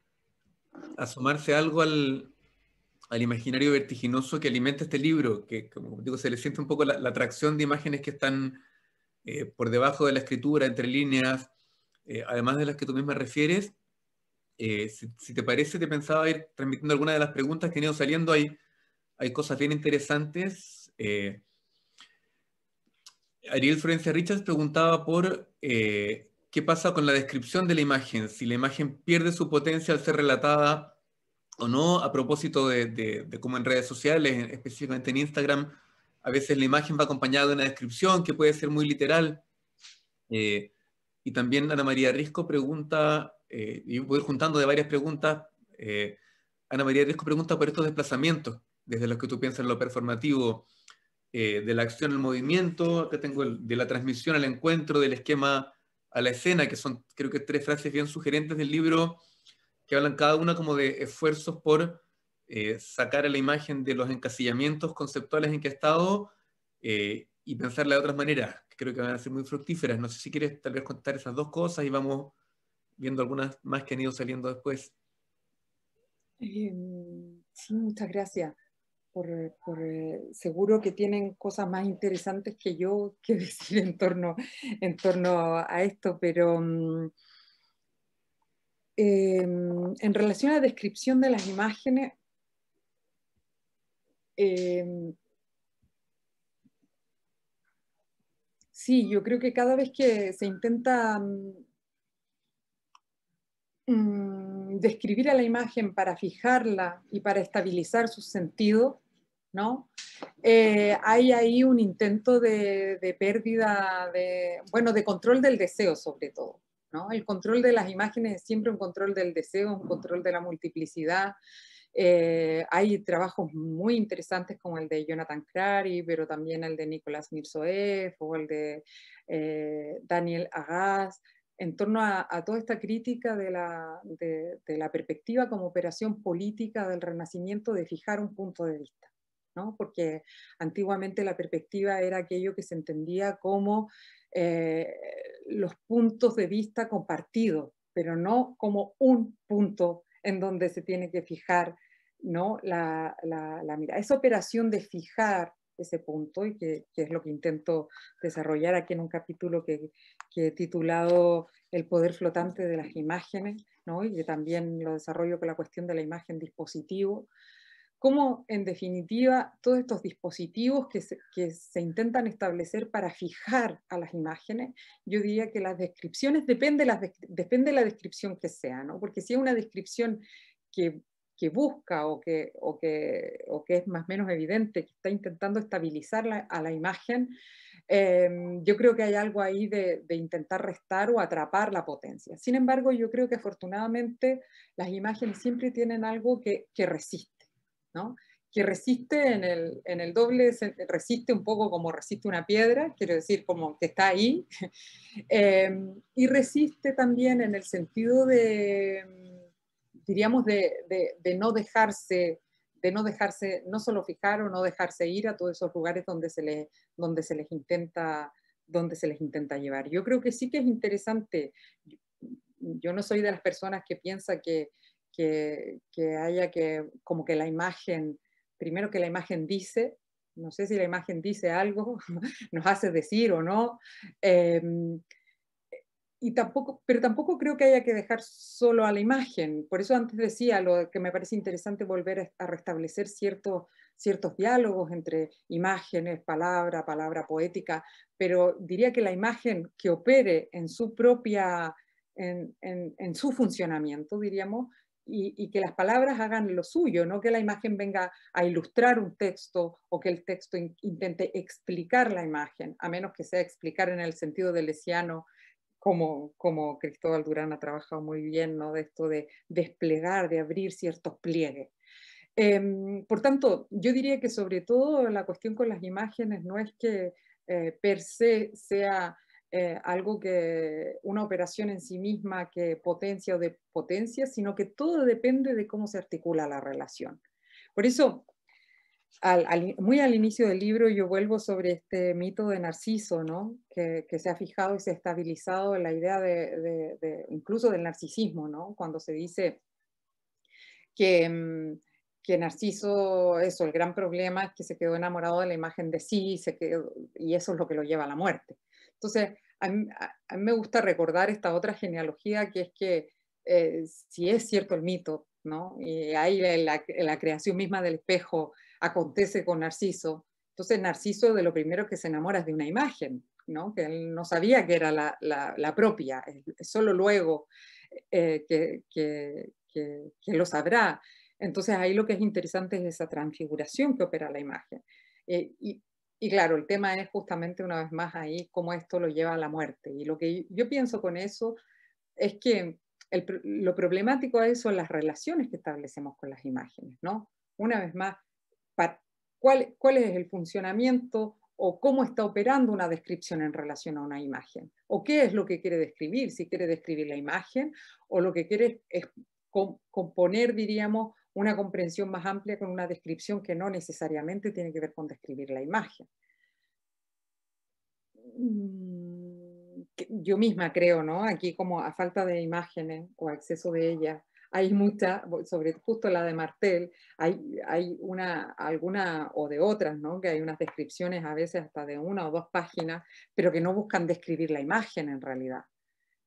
asomarse algo al, al, imaginario vertiginoso que alimenta este libro, que como digo, se le siente un poco la, atracción de imágenes que están eh, por debajo de la escritura, entre líneas, eh, además de las que tú misma refieres. Eh, si, te parece, te pensaba ir transmitiendo algunas de las preguntas que han ido saliendo. Hay, hay cosas bien interesantes. Ariel Florencia Richards preguntaba por eh, qué pasa con la descripción de la imagen, si la imagen pierde su potencia al ser relatada o no, a propósito de, cómo en redes sociales, específicamente en Instagram, a veces la imagen va acompañada de una descripción que puede ser muy literal. Eh, y también Ana María Risco pregunta, eh, y voy juntando de varias preguntas, Ana María Risco pregunta por estos desplazamientos, desde los que tú piensas en lo performativo, eh, de la acción al movimiento, acá tengo de la transmisión al encuentro, del esquema a la escena, que son creo que tres frases bien sugerentes del libro, que hablan cada una como de esfuerzos por eh, sacar a la imagen de los encasillamientos conceptuales en que ha estado eh, y pensarla de otras maneras, que creo que van a ser muy fructíferas. No sé si quieres tal vez contar esas dos cosas y vamos viendo algunas más que han ido saliendo después. Sí, muchas gracias por, eh, seguro que tienen cosas más interesantes que yo que decir en torno, en torno a esto, pero mm, em, en relación a la descripción de las imágenes, em, sí, yo creo que cada vez que se intenta mm, mm, describir a la imagen para fijarla y para estabilizar su sentido, ¿no? Eh, hay ahí un intento de, pérdida, de, bueno, de control del deseo sobre todo. ¿no? El control de las imágenes es siempre un control del deseo, un control de la multiplicidad. Eh, hay trabajos muy interesantes como el de Jonathan Crary, pero también el de Nicolás Mirzoef, o el de eh, Daniel Agas, en torno a, toda esta crítica de la perspectiva como operación política del Renacimiento de fijar un punto de vista porque antiguamente la perspectiva era aquello que se entendía como eh, los puntos de vista compartidos, pero no como un punto en donde se tiene que fijar la, mirada. Esa operación de fijar ese punto y que, es lo que intento desarrollar aquí en un capítulo que, he titulado El poder flotante de las imágenes, y que también lo desarrollo con la cuestión de la imagen dispositivo, cómo en definitiva todos estos dispositivos que se, intentan establecer para fijar a las imágenes, yo diría que las descripciones, depende, de, la descripción que sea, ¿no? porque si es una descripción que, busca o que, es más o menos evidente, que está intentando estabilizar a la imagen, em, yo creo que hay algo ahí de, intentar restar o atrapar la potencia. Sin embargo, yo creo que afortunadamente las imágenes siempre tienen algo que resiste que resiste en el, en el, doble, resiste un poco como resiste una piedra, quiero decir, como que está ahí, eh, y resiste también en el sentido de, diríamos, de, de, no dejarse de no dejarse, no solo fijar o no dejarse ir a todos esos lugares donde se le donde se les, intenta, donde se les intenta llevar. Yo creo que sí que es interesante, yo no soy de las personas que piensa que, que, haya que, como que la imagen, primero que la imagen dice, no sé si la imagen dice algo, nos hace decir o no, eh, y tampoco, pero tampoco creo que haya que dejar solo a la imagen. Por eso antes decía lo que me parece interesante volver a restablecer ciertos, ciertos diálogos entre imágenes, palabra, palabra poética, pero diría que la imagen que opere en su propia, en, en su funcionamiento, diríamos, y, que las palabras hagan lo suyo, no que la imagen venga a ilustrar un texto o que el texto intente explicar la imagen, a menos que sea explicar en el sentido de lesiano, como, Cristóbal Durán ha trabajado muy bien, ¿no? de esto de desplegar, de abrir ciertos pliegues. Em, por tanto, yo diría que sobre todo la cuestión con las imágenes no es que eh, per se sea eh, algo que una operación en sí misma que potencia o de potencia, sino que todo depende de cómo se articula la relación. Por eso, muy al inicio del libro yo vuelvo sobre este mito de Narciso, ¿no? que, se ha fijado y se ha estabilizado en la idea de, incluso del narcisismo, ¿no? cuando se dice mm, que, Narciso, eso, el gran problema es que se quedó enamorado de la imagen de sí y, y eso es lo que lo lleva a la muerte. Entonces, a mí, me gusta recordar esta otra genealogía que es que eh, si es cierto el mito, ¿no? Y ahí la, creación misma del espejo acontece con Narciso. Entonces Narciso de lo primero que se enamora es de una imagen, ¿no? Que él no sabía que era la, propia, solo luego eh, que, lo sabrá. Entonces ahí lo que es interesante es esa transfiguración que opera la imagen. Eh, y claro, el tema es justamente una vez más ahí cómo esto lo lleva a la muerte. Y lo que yo pienso con eso es que lo problemático eso son las relaciones que establecemos con las imágenes, ¿no? Una vez más, ¿cuál, ¿cuál es el funcionamiento o cómo está operando una descripción en relación a una imagen? ¿O qué es lo que quiere describir? Si quiere describir la imagen o lo que quiere es componer, diríamos, una comprensión más amplia con una descripción que no necesariamente tiene que ver con describir la imagen. Mm, yo misma creo, ¿no? Aquí como a falta de imágenes o acceso de ellas, hay muchas sobre justo la de Martel, hay, hay una, alguna o de otras, ¿no? que hay unas descripciones a veces hasta de una o dos páginas, pero que no buscan describir la imagen en realidad.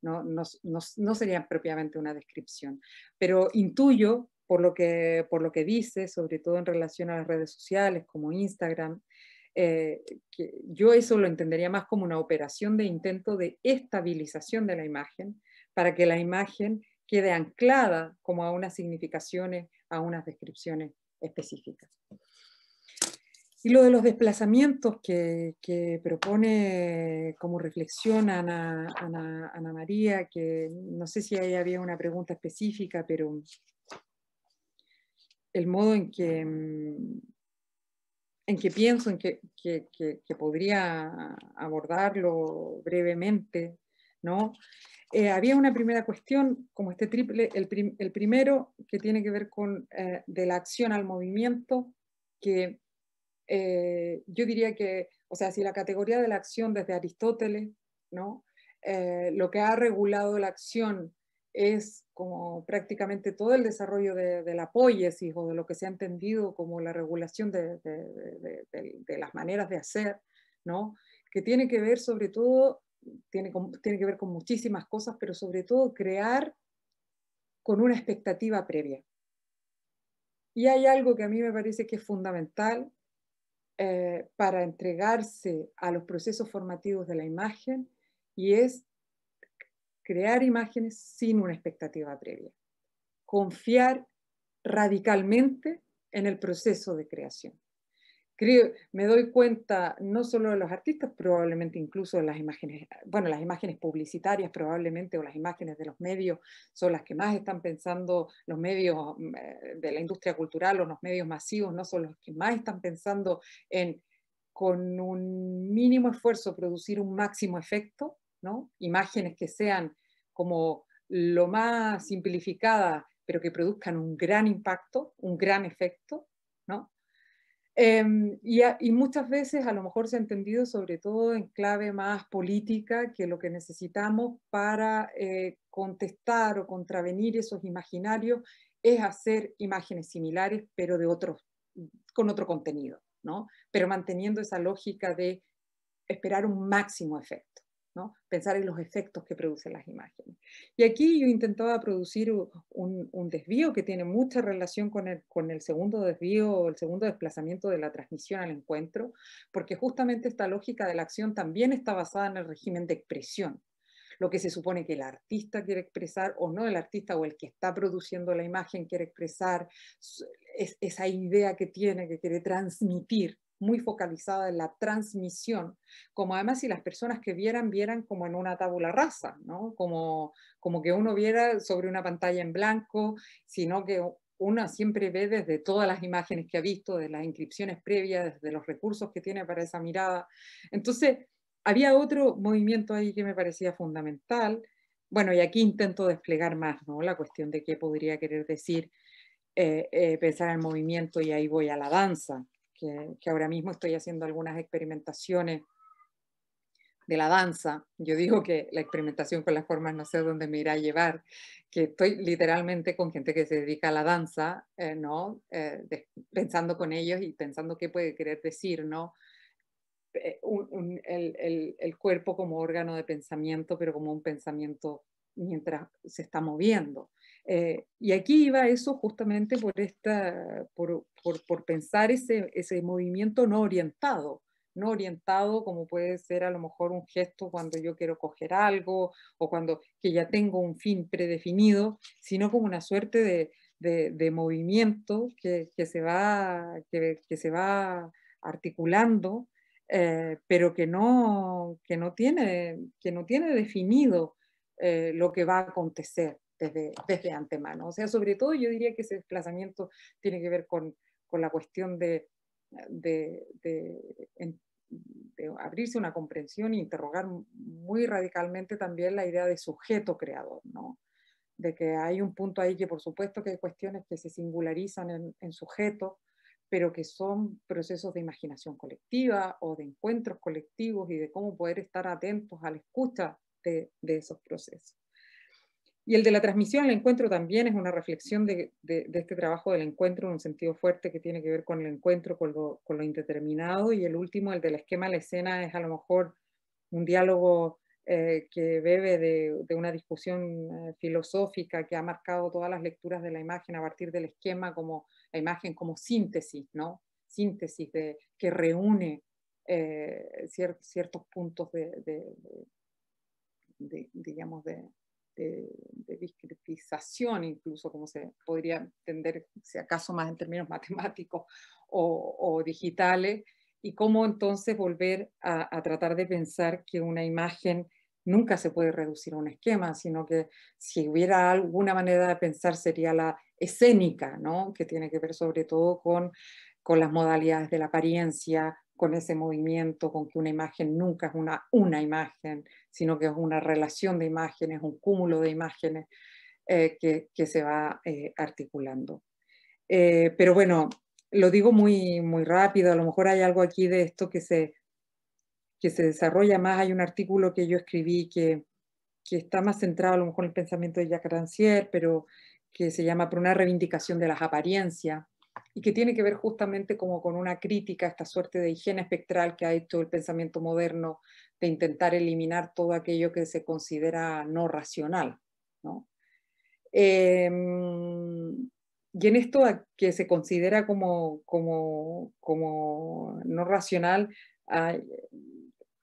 No, no, serían propiamente una descripción. Pero intuyo por lo que, por lo que dice, sobre todo en relación a las redes sociales como Instagram. Eh, yo eso lo entendería más como una operación de intento de estabilización de la imagen para que la imagen quede anclada como a unas significaciones, a unas descripciones específicas. Y lo de los desplazamientos que, propone, como reflexión Ana, Ana, María, que no sé si ahí había una pregunta específica, pero el modo en que, mm, en que pienso en que, que, podría abordarlo brevemente, ¿no? Eh, había una primera cuestión, como este triple, el, el primero que tiene que ver con eh, de la acción al movimiento, que eh, yo diría que, o sea, si la categoría de la acción desde Aristóteles, ¿no? lo que ha regulado la acción es como prácticamente todo el desarrollo de, de la poiesis o de lo que se ha entendido como la regulación de, las maneras de hacer, ¿no? que tiene que ver sobre todo, tiene, tiene que ver con muchísimas cosas, pero sobre todo crear con una expectativa previa. Y hay algo que a mí me parece que es fundamental eh, para entregarse a los procesos formativos de la imagen y es crear imágenes sin una expectativa previa, confiar radicalmente en el proceso de creación. me doy cuenta no solo de los artistas, probablemente incluso de las imágenes, bueno, las imágenes publicitarias probablemente o las imágenes de los medios son las que más están pensando, los medios mm, de la industria cultural o los medios masivos, no son los que más están pensando en con un mínimo esfuerzo producir un máximo efecto Imágenes que sean como lo más simplificadas, pero que produzcan un gran impacto, un gran efecto, em, y, muchas veces a lo mejor se ha entendido sobre todo en clave más política que lo que necesitamos para eh, contestar o contravenir esos imaginarios es hacer imágenes similares pero de otros, con otro contenido, pero manteniendo esa lógica de esperar un máximo efecto pensar en los efectos que producen las imágenes. Y aquí yo intentaba producir un, desvío que tiene mucha relación con el, segundo desvío o el segundo desplazamiento de la transmisión al encuentro, porque justamente esta lógica de la acción también está basada en el régimen de expresión lo que se supone que el artista quiere expresar o no el artista o el que está produciendo la imagen quiere expresar esa idea que tiene, que quiere transmitir, muy focalizada en la transmisión, como además si las personas que vieran, vieran como en una tabula rasa, ¿no? como, que uno viera sobre una pantalla en blanco, sino que uno siempre ve desde todas las imágenes que ha visto, de las inscripciones previas, desde los recursos que tiene para esa mirada. Entonces, había otro movimiento ahí que me parecía fundamental. Bueno, y aquí intento desplegar más la cuestión de qué podría querer decir eh, eh, pensar en movimiento y ahí voy a la danza, que, ahora mismo estoy haciendo algunas experimentaciones de la danza. Yo digo que la experimentación con las formas no sé dónde me irá a llevar, que estoy literalmente con gente que se dedica a la danza, eh, ¿no? Eh, pensando con ellos y pensando qué puede querer decir, ¿no? Eh, el, el, cuerpo como órgano de pensamiento, pero como un pensamiento mientras se está moviendo. Eh, y aquí iba eso justamente por, por, pensar ese, movimiento no orientado, no orientado como puede ser a lo mejor un gesto cuando yo quiero coger algo o cuando que ya tengo un fin predefinido, sino como una suerte de, movimiento que, que, se va, articulando, eh, pero que no, que, no tiene, definido eh, lo que va a acontecer desde, antemano. O sea, sobre todo yo diría que ese desplazamiento tiene que ver con, la cuestión de, de, abrirse una comprensión e interrogar muy radicalmente también la idea de sujeto creador, ¿no? de que hay un punto ahí que por supuesto que hay cuestiones que se singularizan en, sujeto, pero que son procesos de imaginación colectiva o de encuentros colectivos y de cómo poder estar atentos a la escucha de esos procesos. Y el de la transmisión al encuentro también es una reflexión de, este trabajo del encuentro en un sentido fuerte que tiene que ver con el encuentro, con lo, indeterminado. Y el último, el del esquema a la escena, es a lo mejor un diálogo eh, que bebe de, una discusión eh, filosófica que ha marcado todas las lecturas de la imagen a partir del esquema como la imagen como síntesis, ¿no? Síntesis de, que reúne eh, ciertos puntos de, digamos, de, de, discretización, incluso como se podría entender, si acaso más en términos matemáticos o, digitales, y cómo entonces volver a, a, tratar de pensar que una imagen nunca se puede reducir a un esquema, sino que si hubiera alguna manera de pensar sería la escénica, ¿no? que tiene que ver sobre todo con, con las modalidades de la apariencia, con ese movimiento, con que una imagen nunca es una, una imagen, sino que es una relación de imágenes, un cúmulo de imágenes eh, que, que, se va eh, articulando. Eh, pero bueno, lo digo muy, muy rápido, a lo mejor hay algo aquí de esto que se, que se desarrolla más. Hay un artículo que yo escribí que, que está más centrado a lo mejor en el pensamiento de Jacques Rancière, pero que se llama Por una reivindicación de las apariencias, y que tiene que ver justamente con una crítica a esta suerte de higiene espectral que ha hecho el pensamiento moderno de intentar eliminar todo aquello que se considera no racional. Em, y en esto que se considera como, no racional,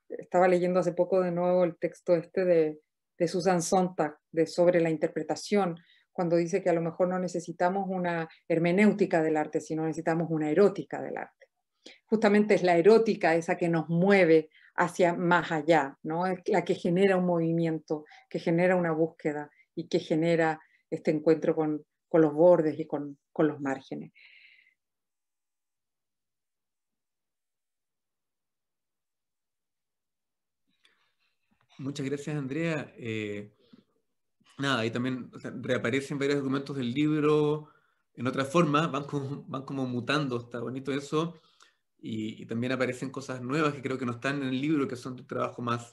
estaba leyendo hace poco de nuevo el texto este de, Susan Sontag sobre la interpretación, cuando dice que a lo mejor no necesitamos una hermenéutica del arte, sino necesitamos una erótica del arte. Justamente es la erótica esa que nos mueve hacia más allá, la que genera un movimiento, que genera una búsqueda y que genera este encuentro con, los bordes y con, los márgenes. Muchas gracias, Andrea. Eh, nada, y también reaparecen varios documentos del libro en otra forma, van como, van como mutando, está bonito eso, y, también aparecen cosas nuevas que creo que no están en el libro, que son de trabajo más,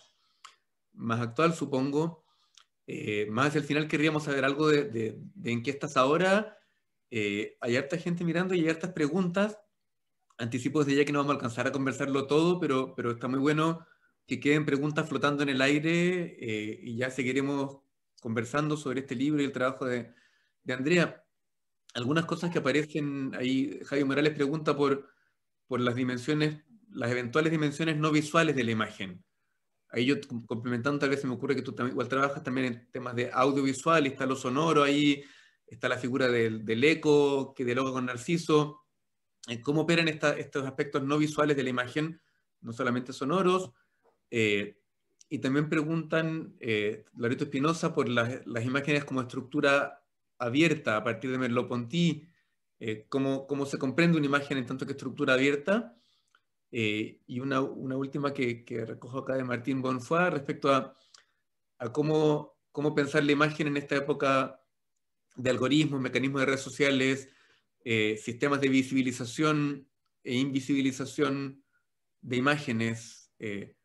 más actual, supongo. Eh, más hacia el final querríamos saber algo de, de, en qué estás ahora. Eh, hay harta gente mirando y hay hartas preguntas. Anticipo desde ya que no vamos a alcanzar a conversarlo todo, pero, pero está muy bueno que queden preguntas flotando en el aire eh, y ya seguiremos conversando sobre este libro y el trabajo de, Andrea. Algunas cosas que aparecen ahí, Javier Morales pregunta por, las dimensiones, las eventuales dimensiones no visuales de la imagen. Ahí yo complementando, tal vez se me ocurre que tú también, igual trabajas también en temas de audiovisual, está lo sonoro ahí, está la figura del, eco que dialoga con Narciso. Eh, ¿Cómo operan estos aspectos no visuales de la imagen, no solamente sonoros? Eh, y también preguntan, eh, Loreto Espinosa, por las, imágenes como estructura abierta a partir de Merleau-Ponty, eh, cómo, cómo, se comprende una imagen en tanto que estructura abierta. Eh, y una, última que, recojo acá de Martín Bonfoy respecto a, cómo, cómo pensar la imagen en esta época de algoritmos, mecanismos de redes sociales, eh, sistemas de visibilización e invisibilización de imágenes, eh,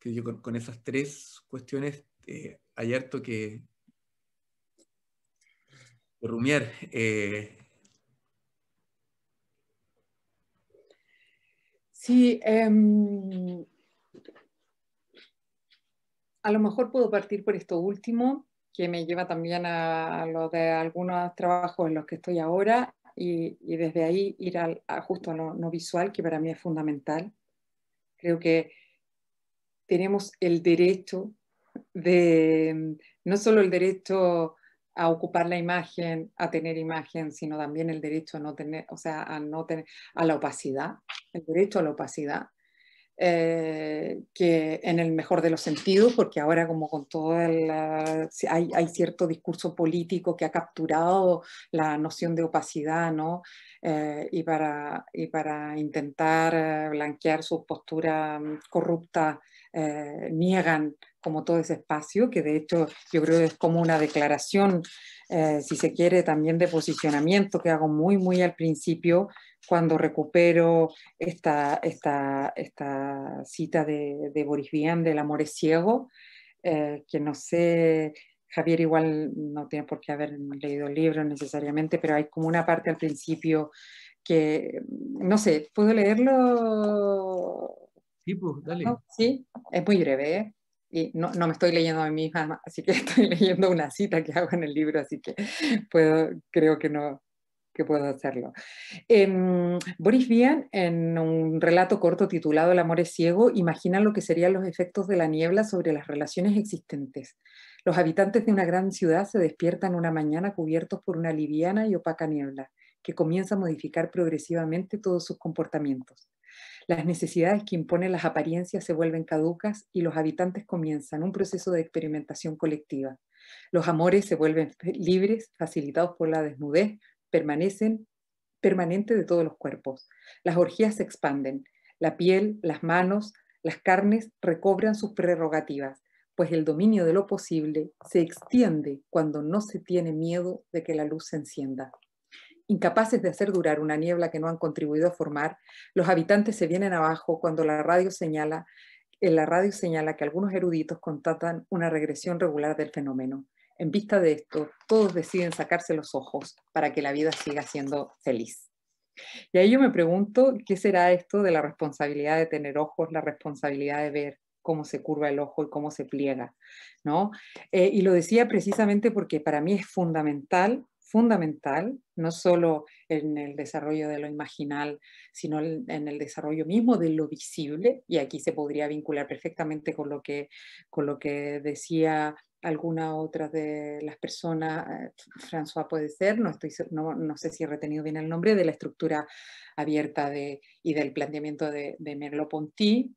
que yo con, esas tres cuestiones eh, hay harto que, rumier rumiar. Eh. Sí, em, a lo mejor puedo partir por esto último, que me lleva también a, lo de algunos trabajos en los que estoy ahora y, y desde ahí ir al, justo a lo no visual, que para mí es fundamental. Creo que tenemos el derecho de, no solo el derecho a ocupar la imagen, a tener imagen, sino también el derecho a no tener, o sea, a no tener, a la opacidad, el derecho a la opacidad, eh, que en el mejor de los sentidos, porque ahora como con todo el, ah, hay, cierto discurso político que ha capturado la noción de opacidad, ¿no? Eh, y, para, y para intentar eh, blanquear su postura mm, corrupta eh, niegan como todo ese espacio, que de hecho yo creo es como una declaración, eh, si se quiere, también de posicionamiento que hago muy, muy al principio cuando recupero esta, esta, esta cita de, Boris Vian del amor es ciego, eh, que no sé, Javier igual no tiene por qué haber leído el libro necesariamente, pero hay como una parte al principio que, no sé, puedo leerlo pues, sí, es muy breve, y no, me estoy leyendo a mí misma, así que estoy leyendo una cita que hago en el libro, así que puedo, creo que no que puedo hacerlo. Em, Boris Vian, en un relato corto titulado El amor es ciego, imagina lo que serían los efectos de la niebla sobre las relaciones existentes. Los habitantes de una gran ciudad se despiertan una mañana cubiertos por una liviana y opaca niebla que comienza a modificar progresivamente todos sus comportamientos. Las necesidades que imponen las apariencias se vuelven caducas y los habitantes comienzan un proceso de experimentación colectiva. Los amores se vuelven libres, facilitados por la desnudez, permanecen permanentes de todos los cuerpos. Las orgías se expanden. La piel, las manos, las carnes recobran sus prerrogativas, pues el dominio de lo posible se extiende cuando no se tiene miedo de que la luz se encienda. Incapaces de hacer durar una niebla que no han contribuido a formar, los habitantes se vienen abajo cuando la radio señala, en eh, la radio señala que algunos eruditos contatan una regresión regular del fenómeno. En vista de esto, todos deciden sacarse los ojos para que la vida siga siendo feliz. Y ahí yo me pregunto, ¿qué será esto de la responsabilidad de tener ojos, la responsabilidad de ver, cómo se curva el ojo y cómo se pliega, ¿no? Eh, y lo decía precisamente porque para mí es fundamental fundamental, no solo en el desarrollo de lo imaginal, sino en el desarrollo mismo de lo visible, y aquí se podría vincular perfectamente con lo que, con lo que decía alguna otra de las personas, eh, François puede ser, no, estoy, no, sé si he retenido bien el nombre, de la estructura abierta y del planteamiento de, de Merleau-Ponty,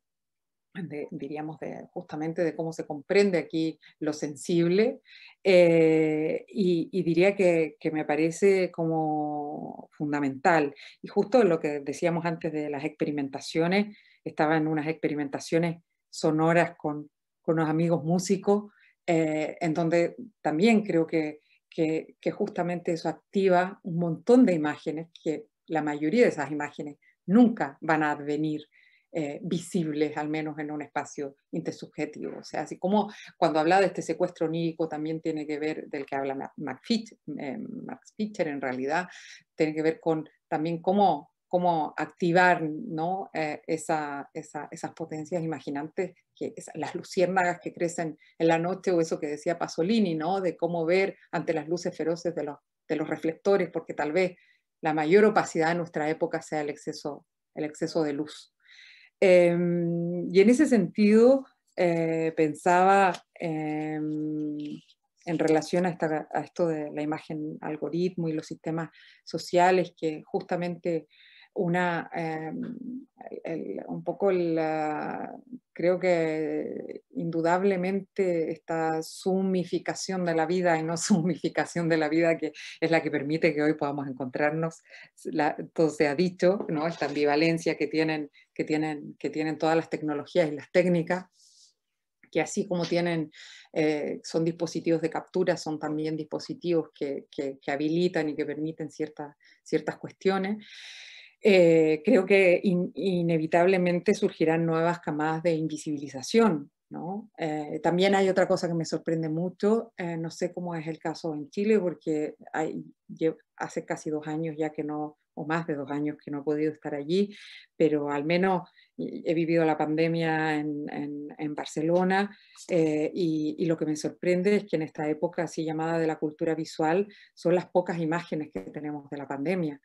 diríamos, justamente de cómo se comprende aquí lo sensible, eh, y, diría que, me parece como fundamental. Y justo lo que decíamos antes de las experimentaciones, estaba en unas experimentaciones sonoras con, con unos amigos músicos, eh, en donde también creo que justamente eso activa un montón de imágenes, que la mayoría de esas imágenes nunca van a advenir eh, visibles, al menos en un espacio intersubjetivo. O sea, así como cuando habla de este secuestro onírico también tiene que ver, del que habla Max Fischer, Max en realidad, tiene que ver con también cómo, cómo activar ¿no? Eh, esa, esas potencias imaginantes, que las luciérnagas que crecen en la noche o eso que decía Pasolini, ¿no? de cómo ver ante las luces feroces de los, de los reflectores, porque tal vez la mayor opacidad de nuestra época sea el exceso, el exceso de luz. Em, y en ese sentido, eh, pensaba em, en relación a, esto de la imagen algoritmo y los sistemas sociales, que justamente una, em, un poco la, creo que indudablemente esta sumificación de la vida y no sumificación de la vida que es la que permite que hoy podamos encontrarnos, todo se ha dicho, ¿no? esta ambivalencia que tienen, que, tienen, que tienen todas las tecnologías y las técnicas, que así como tienen, eh, son dispositivos de captura, son también dispositivos que, habilitan y que permiten ciertas cuestiones. Eh, creo que inevitablemente surgirán nuevas camadas de invisibilización. ¿no? Eh, también hay otra cosa que me sorprende mucho, eh, no sé cómo es el caso en Chile, porque hace casi dos años ya que no, o más de dos años que no he podido estar allí, pero al menos he vivido la pandemia en, Barcelona y, lo que me sorprende es que en esta época así llamada de la cultura visual son las pocas imágenes que tenemos de la pandemia.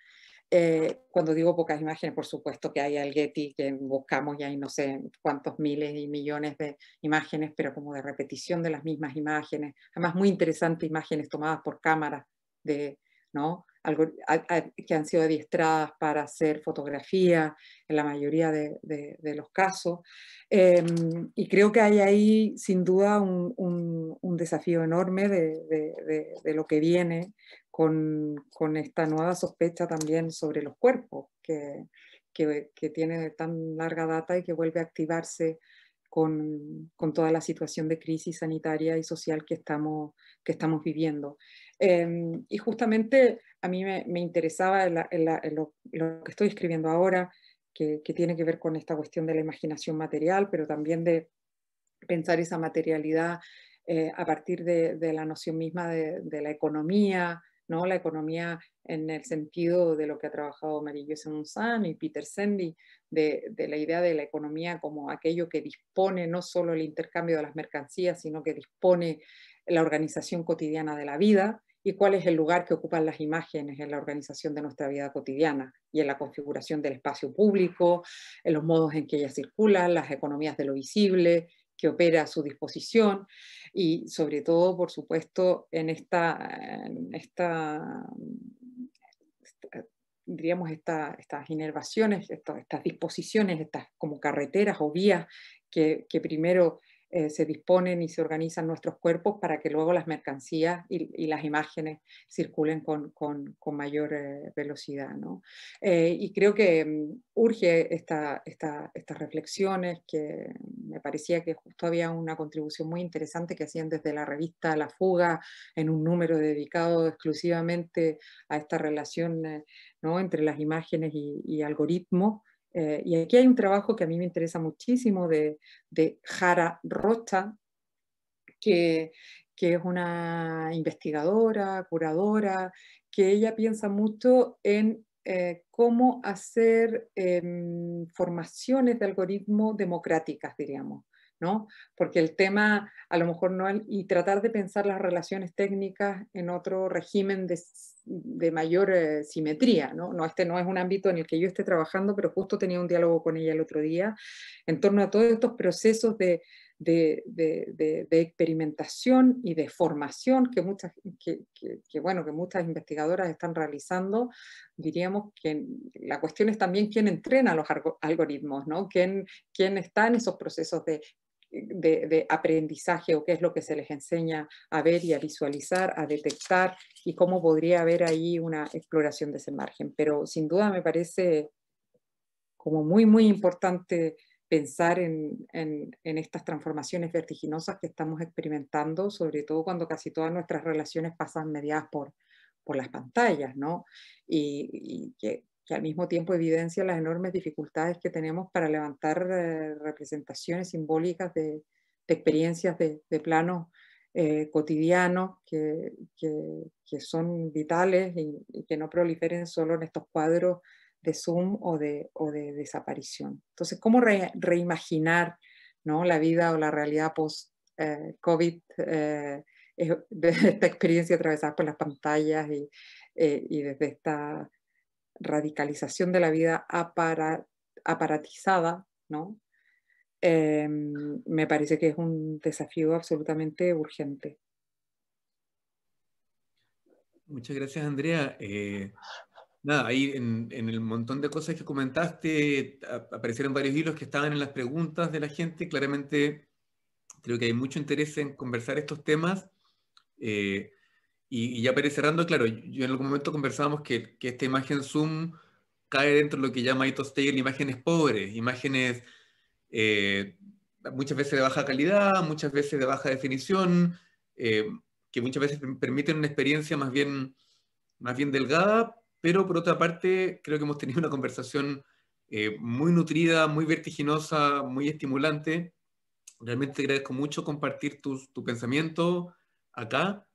Eh, cuando digo pocas imágenes, por supuesto que hay al Getty que buscamos y hay no sé cuántos miles y millones de imágenes, pero como de repetición de las mismas imágenes. Además, muy interesantes imágenes tomadas por cámara de, ¿no? que han sido adiestradas para hacer fotografía en la mayoría de, los casos. Em, y creo que hay ahí sin duda un, desafío enorme de, lo que viene con, esta nueva sospecha también sobre los cuerpos que, que, que tiene tan larga data y que vuelve a activarse con, con, toda la situación de crisis sanitaria y social que estamos, que estamos viviendo. Em, y justamente a mí me, interesaba lo, que estoy escribiendo ahora, que, tiene que ver con esta cuestión de la imaginación material, pero también de pensar esa materialidad eh, a partir de, la noción misma de, la economía, ¿no? la economía en el sentido de lo que ha trabajado Marillo Sanzano y Peter Sandy de, de, la idea de la economía como aquello que dispone no solo el intercambio de las mercancías, sino que dispone la organización cotidiana de la vida, y cuál es el lugar que ocupan las imágenes en la organización de nuestra vida cotidiana y en la configuración del espacio público, en los modos en que ellas circulan, las economías de lo visible que opera a su disposición y sobre todo, por supuesto, en esta, esta, diríamos, estas inervaciones, estas disposiciones, estas como carreteras o vías que, que primero eh, se disponen y se organizan nuestros cuerpos para que luego las mercancías y, las imágenes circulen con, mayor eh, velocidad. Eh, y creo que mm, urge estas reflexiones, que me parecía que justo había una contribución muy interesante que hacían desde la revista La Fuga, en un número dedicado exclusivamente a esta relación entre las imágenes y, y algoritmos. Eh, y aquí hay un trabajo que a mí me interesa muchísimo de, Jara Rocha, que, es una investigadora, curadora, que ella piensa mucho en eh, cómo hacer em, formaciones de algoritmos democráticas, diríamos. Porque el tema, a lo mejor no, y tratar de pensar las relaciones técnicas en otro régimen de, mayor eh, simetría, ¿no? Este no es un ámbito en el que yo esté trabajando, pero justo tenía un diálogo con ella el otro día en torno a todos estos procesos de, experimentación y de formación que muchas, bueno, que muchas investigadoras están realizando. Diríamos que la cuestión es también quién entrena los algoritmos, ¿no? ¿Quién, quién está en esos procesos de de, aprendizaje o qué es lo que se les enseña a ver y a visualizar, a detectar y cómo podría haber ahí una exploración de ese margen. Pero sin duda me parece como muy, muy importante pensar en, en, estas transformaciones vertiginosas que estamos experimentando, sobre todo cuando casi todas nuestras relaciones pasan mediadas por, por las pantallas, ¿no? y que, que al mismo tiempo evidencia las enormes dificultades que tenemos para levantar eh, representaciones simbólicas de, experiencias de, de planos eh, cotidianos que, que, son vitales y, que no proliferen solo en estos cuadros de Zoom o de, o de desaparición. Entonces, ¿cómo reimaginar ¿no? la vida o la realidad post-COVID? Eh, desde esta experiencia atravesada por las pantallas y, y desde esta radicalización de la vida aparatizada, ¿no? Em, me parece que es un desafío absolutamente urgente. Muchas gracias, Andrea. Eh, nada, ahí en, el montón de cosas que comentaste aparecieron varios hilos que estaban en las preguntas de la gente. Claramente creo que hay mucho interés en conversar estos temas. Eh, y, ya para ir cerrando, claro, yo en algún momento conversábamos que, que esta imagen Zoom cae dentro de lo que llama Ito Steyer imágenes pobres, imágenes eh, muchas veces de baja calidad, muchas veces de baja definición, eh, que muchas veces permiten una experiencia más bien, más bien delgada, pero por otra parte creo que hemos tenido una conversación eh, muy nutrida, muy vertiginosa, muy estimulante. Realmente te agradezco mucho compartir tu pensamiento acá.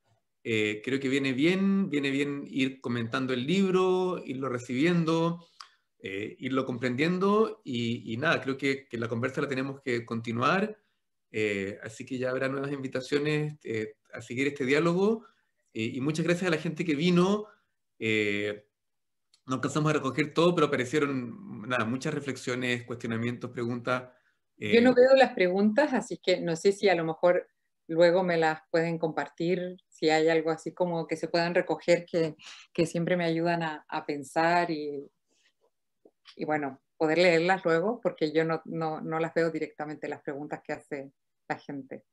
Eh, creo que viene bien, viene bien ir comentando el libro, irlo recibiendo, eh, irlo comprendiendo y, nada, creo que, la conversa la tenemos que continuar. Eh, así que ya habrá nuevas invitaciones a seguir este diálogo y muchas gracias a la gente que vino. no alcanzamos a recoger todo, pero aparecieron nada, muchas reflexiones, cuestionamientos, preguntas. Yo no veo las preguntas, así que no sé si a lo mejor luego me las pueden compartir hay algo así como que se puedan recoger que, que siempre me ayudan a, a pensar y, y, bueno, poder leerlas luego porque yo no, no, no las veo directamente las preguntas que hace la gente.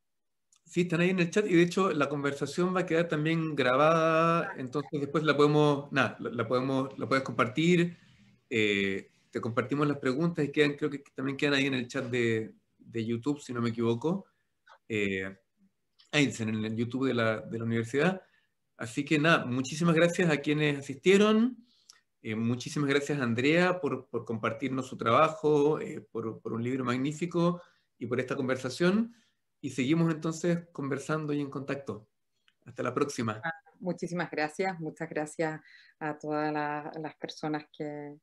Sí, están ahí en el chat y de hecho la conversación va a quedar también grabada, entonces después la podemos, nada, la, podemos, la puedes compartir, eh, te compartimos las preguntas y quedan, creo que también quedan ahí en el chat de, de YouTube, si no me equivoco. Eh, en el YouTube de la, universidad. Así que nada, muchísimas gracias a quienes asistieron. Eh, muchísimas gracias Andrea por, compartirnos su trabajo, eh, por, un libro magnífico y por esta conversación. Y seguimos entonces conversando y en contacto. Hasta la próxima. Ah, muchísimas gracias, muchas gracias a todas las personas que,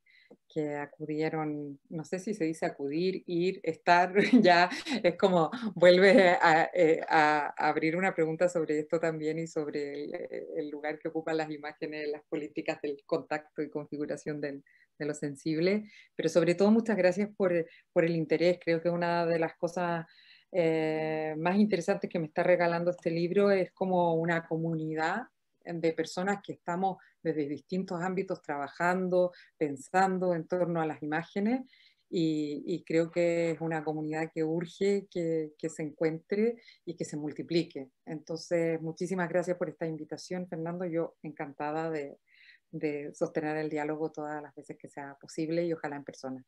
que acudieron, no sé si se dice acudir, ir, estar, ya es como vuelve eh, a, abrir una pregunta sobre esto también y sobre el, lugar que ocupan las imágenes, las políticas del contacto y configuración de lo sensible. Pero sobre todo muchas gracias por, el interés, creo que una de las cosas eh, más interesantes que me está regalando este libro es como una comunidad de personas que estamos desde distintos ámbitos trabajando, pensando en torno a las imágenes y, creo que es una comunidad que urge que, que, se encuentre y que se multiplique. Entonces, muchísimas gracias por esta invitación, Fernando. Yo encantada de, sostener el diálogo todas las veces que sea posible y ojalá en persona.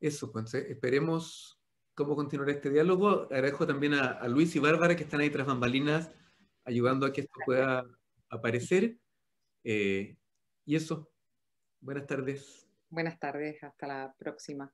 Eso, pues, eh, Esperemos cómo continuará este diálogo. Agradezco también a, a Luis y Bárbara que están ahí tras bambalinas ayudando a que esto pueda aparecer. Eh, y eso, buenas tardes. Buenas tardes, hasta la próxima.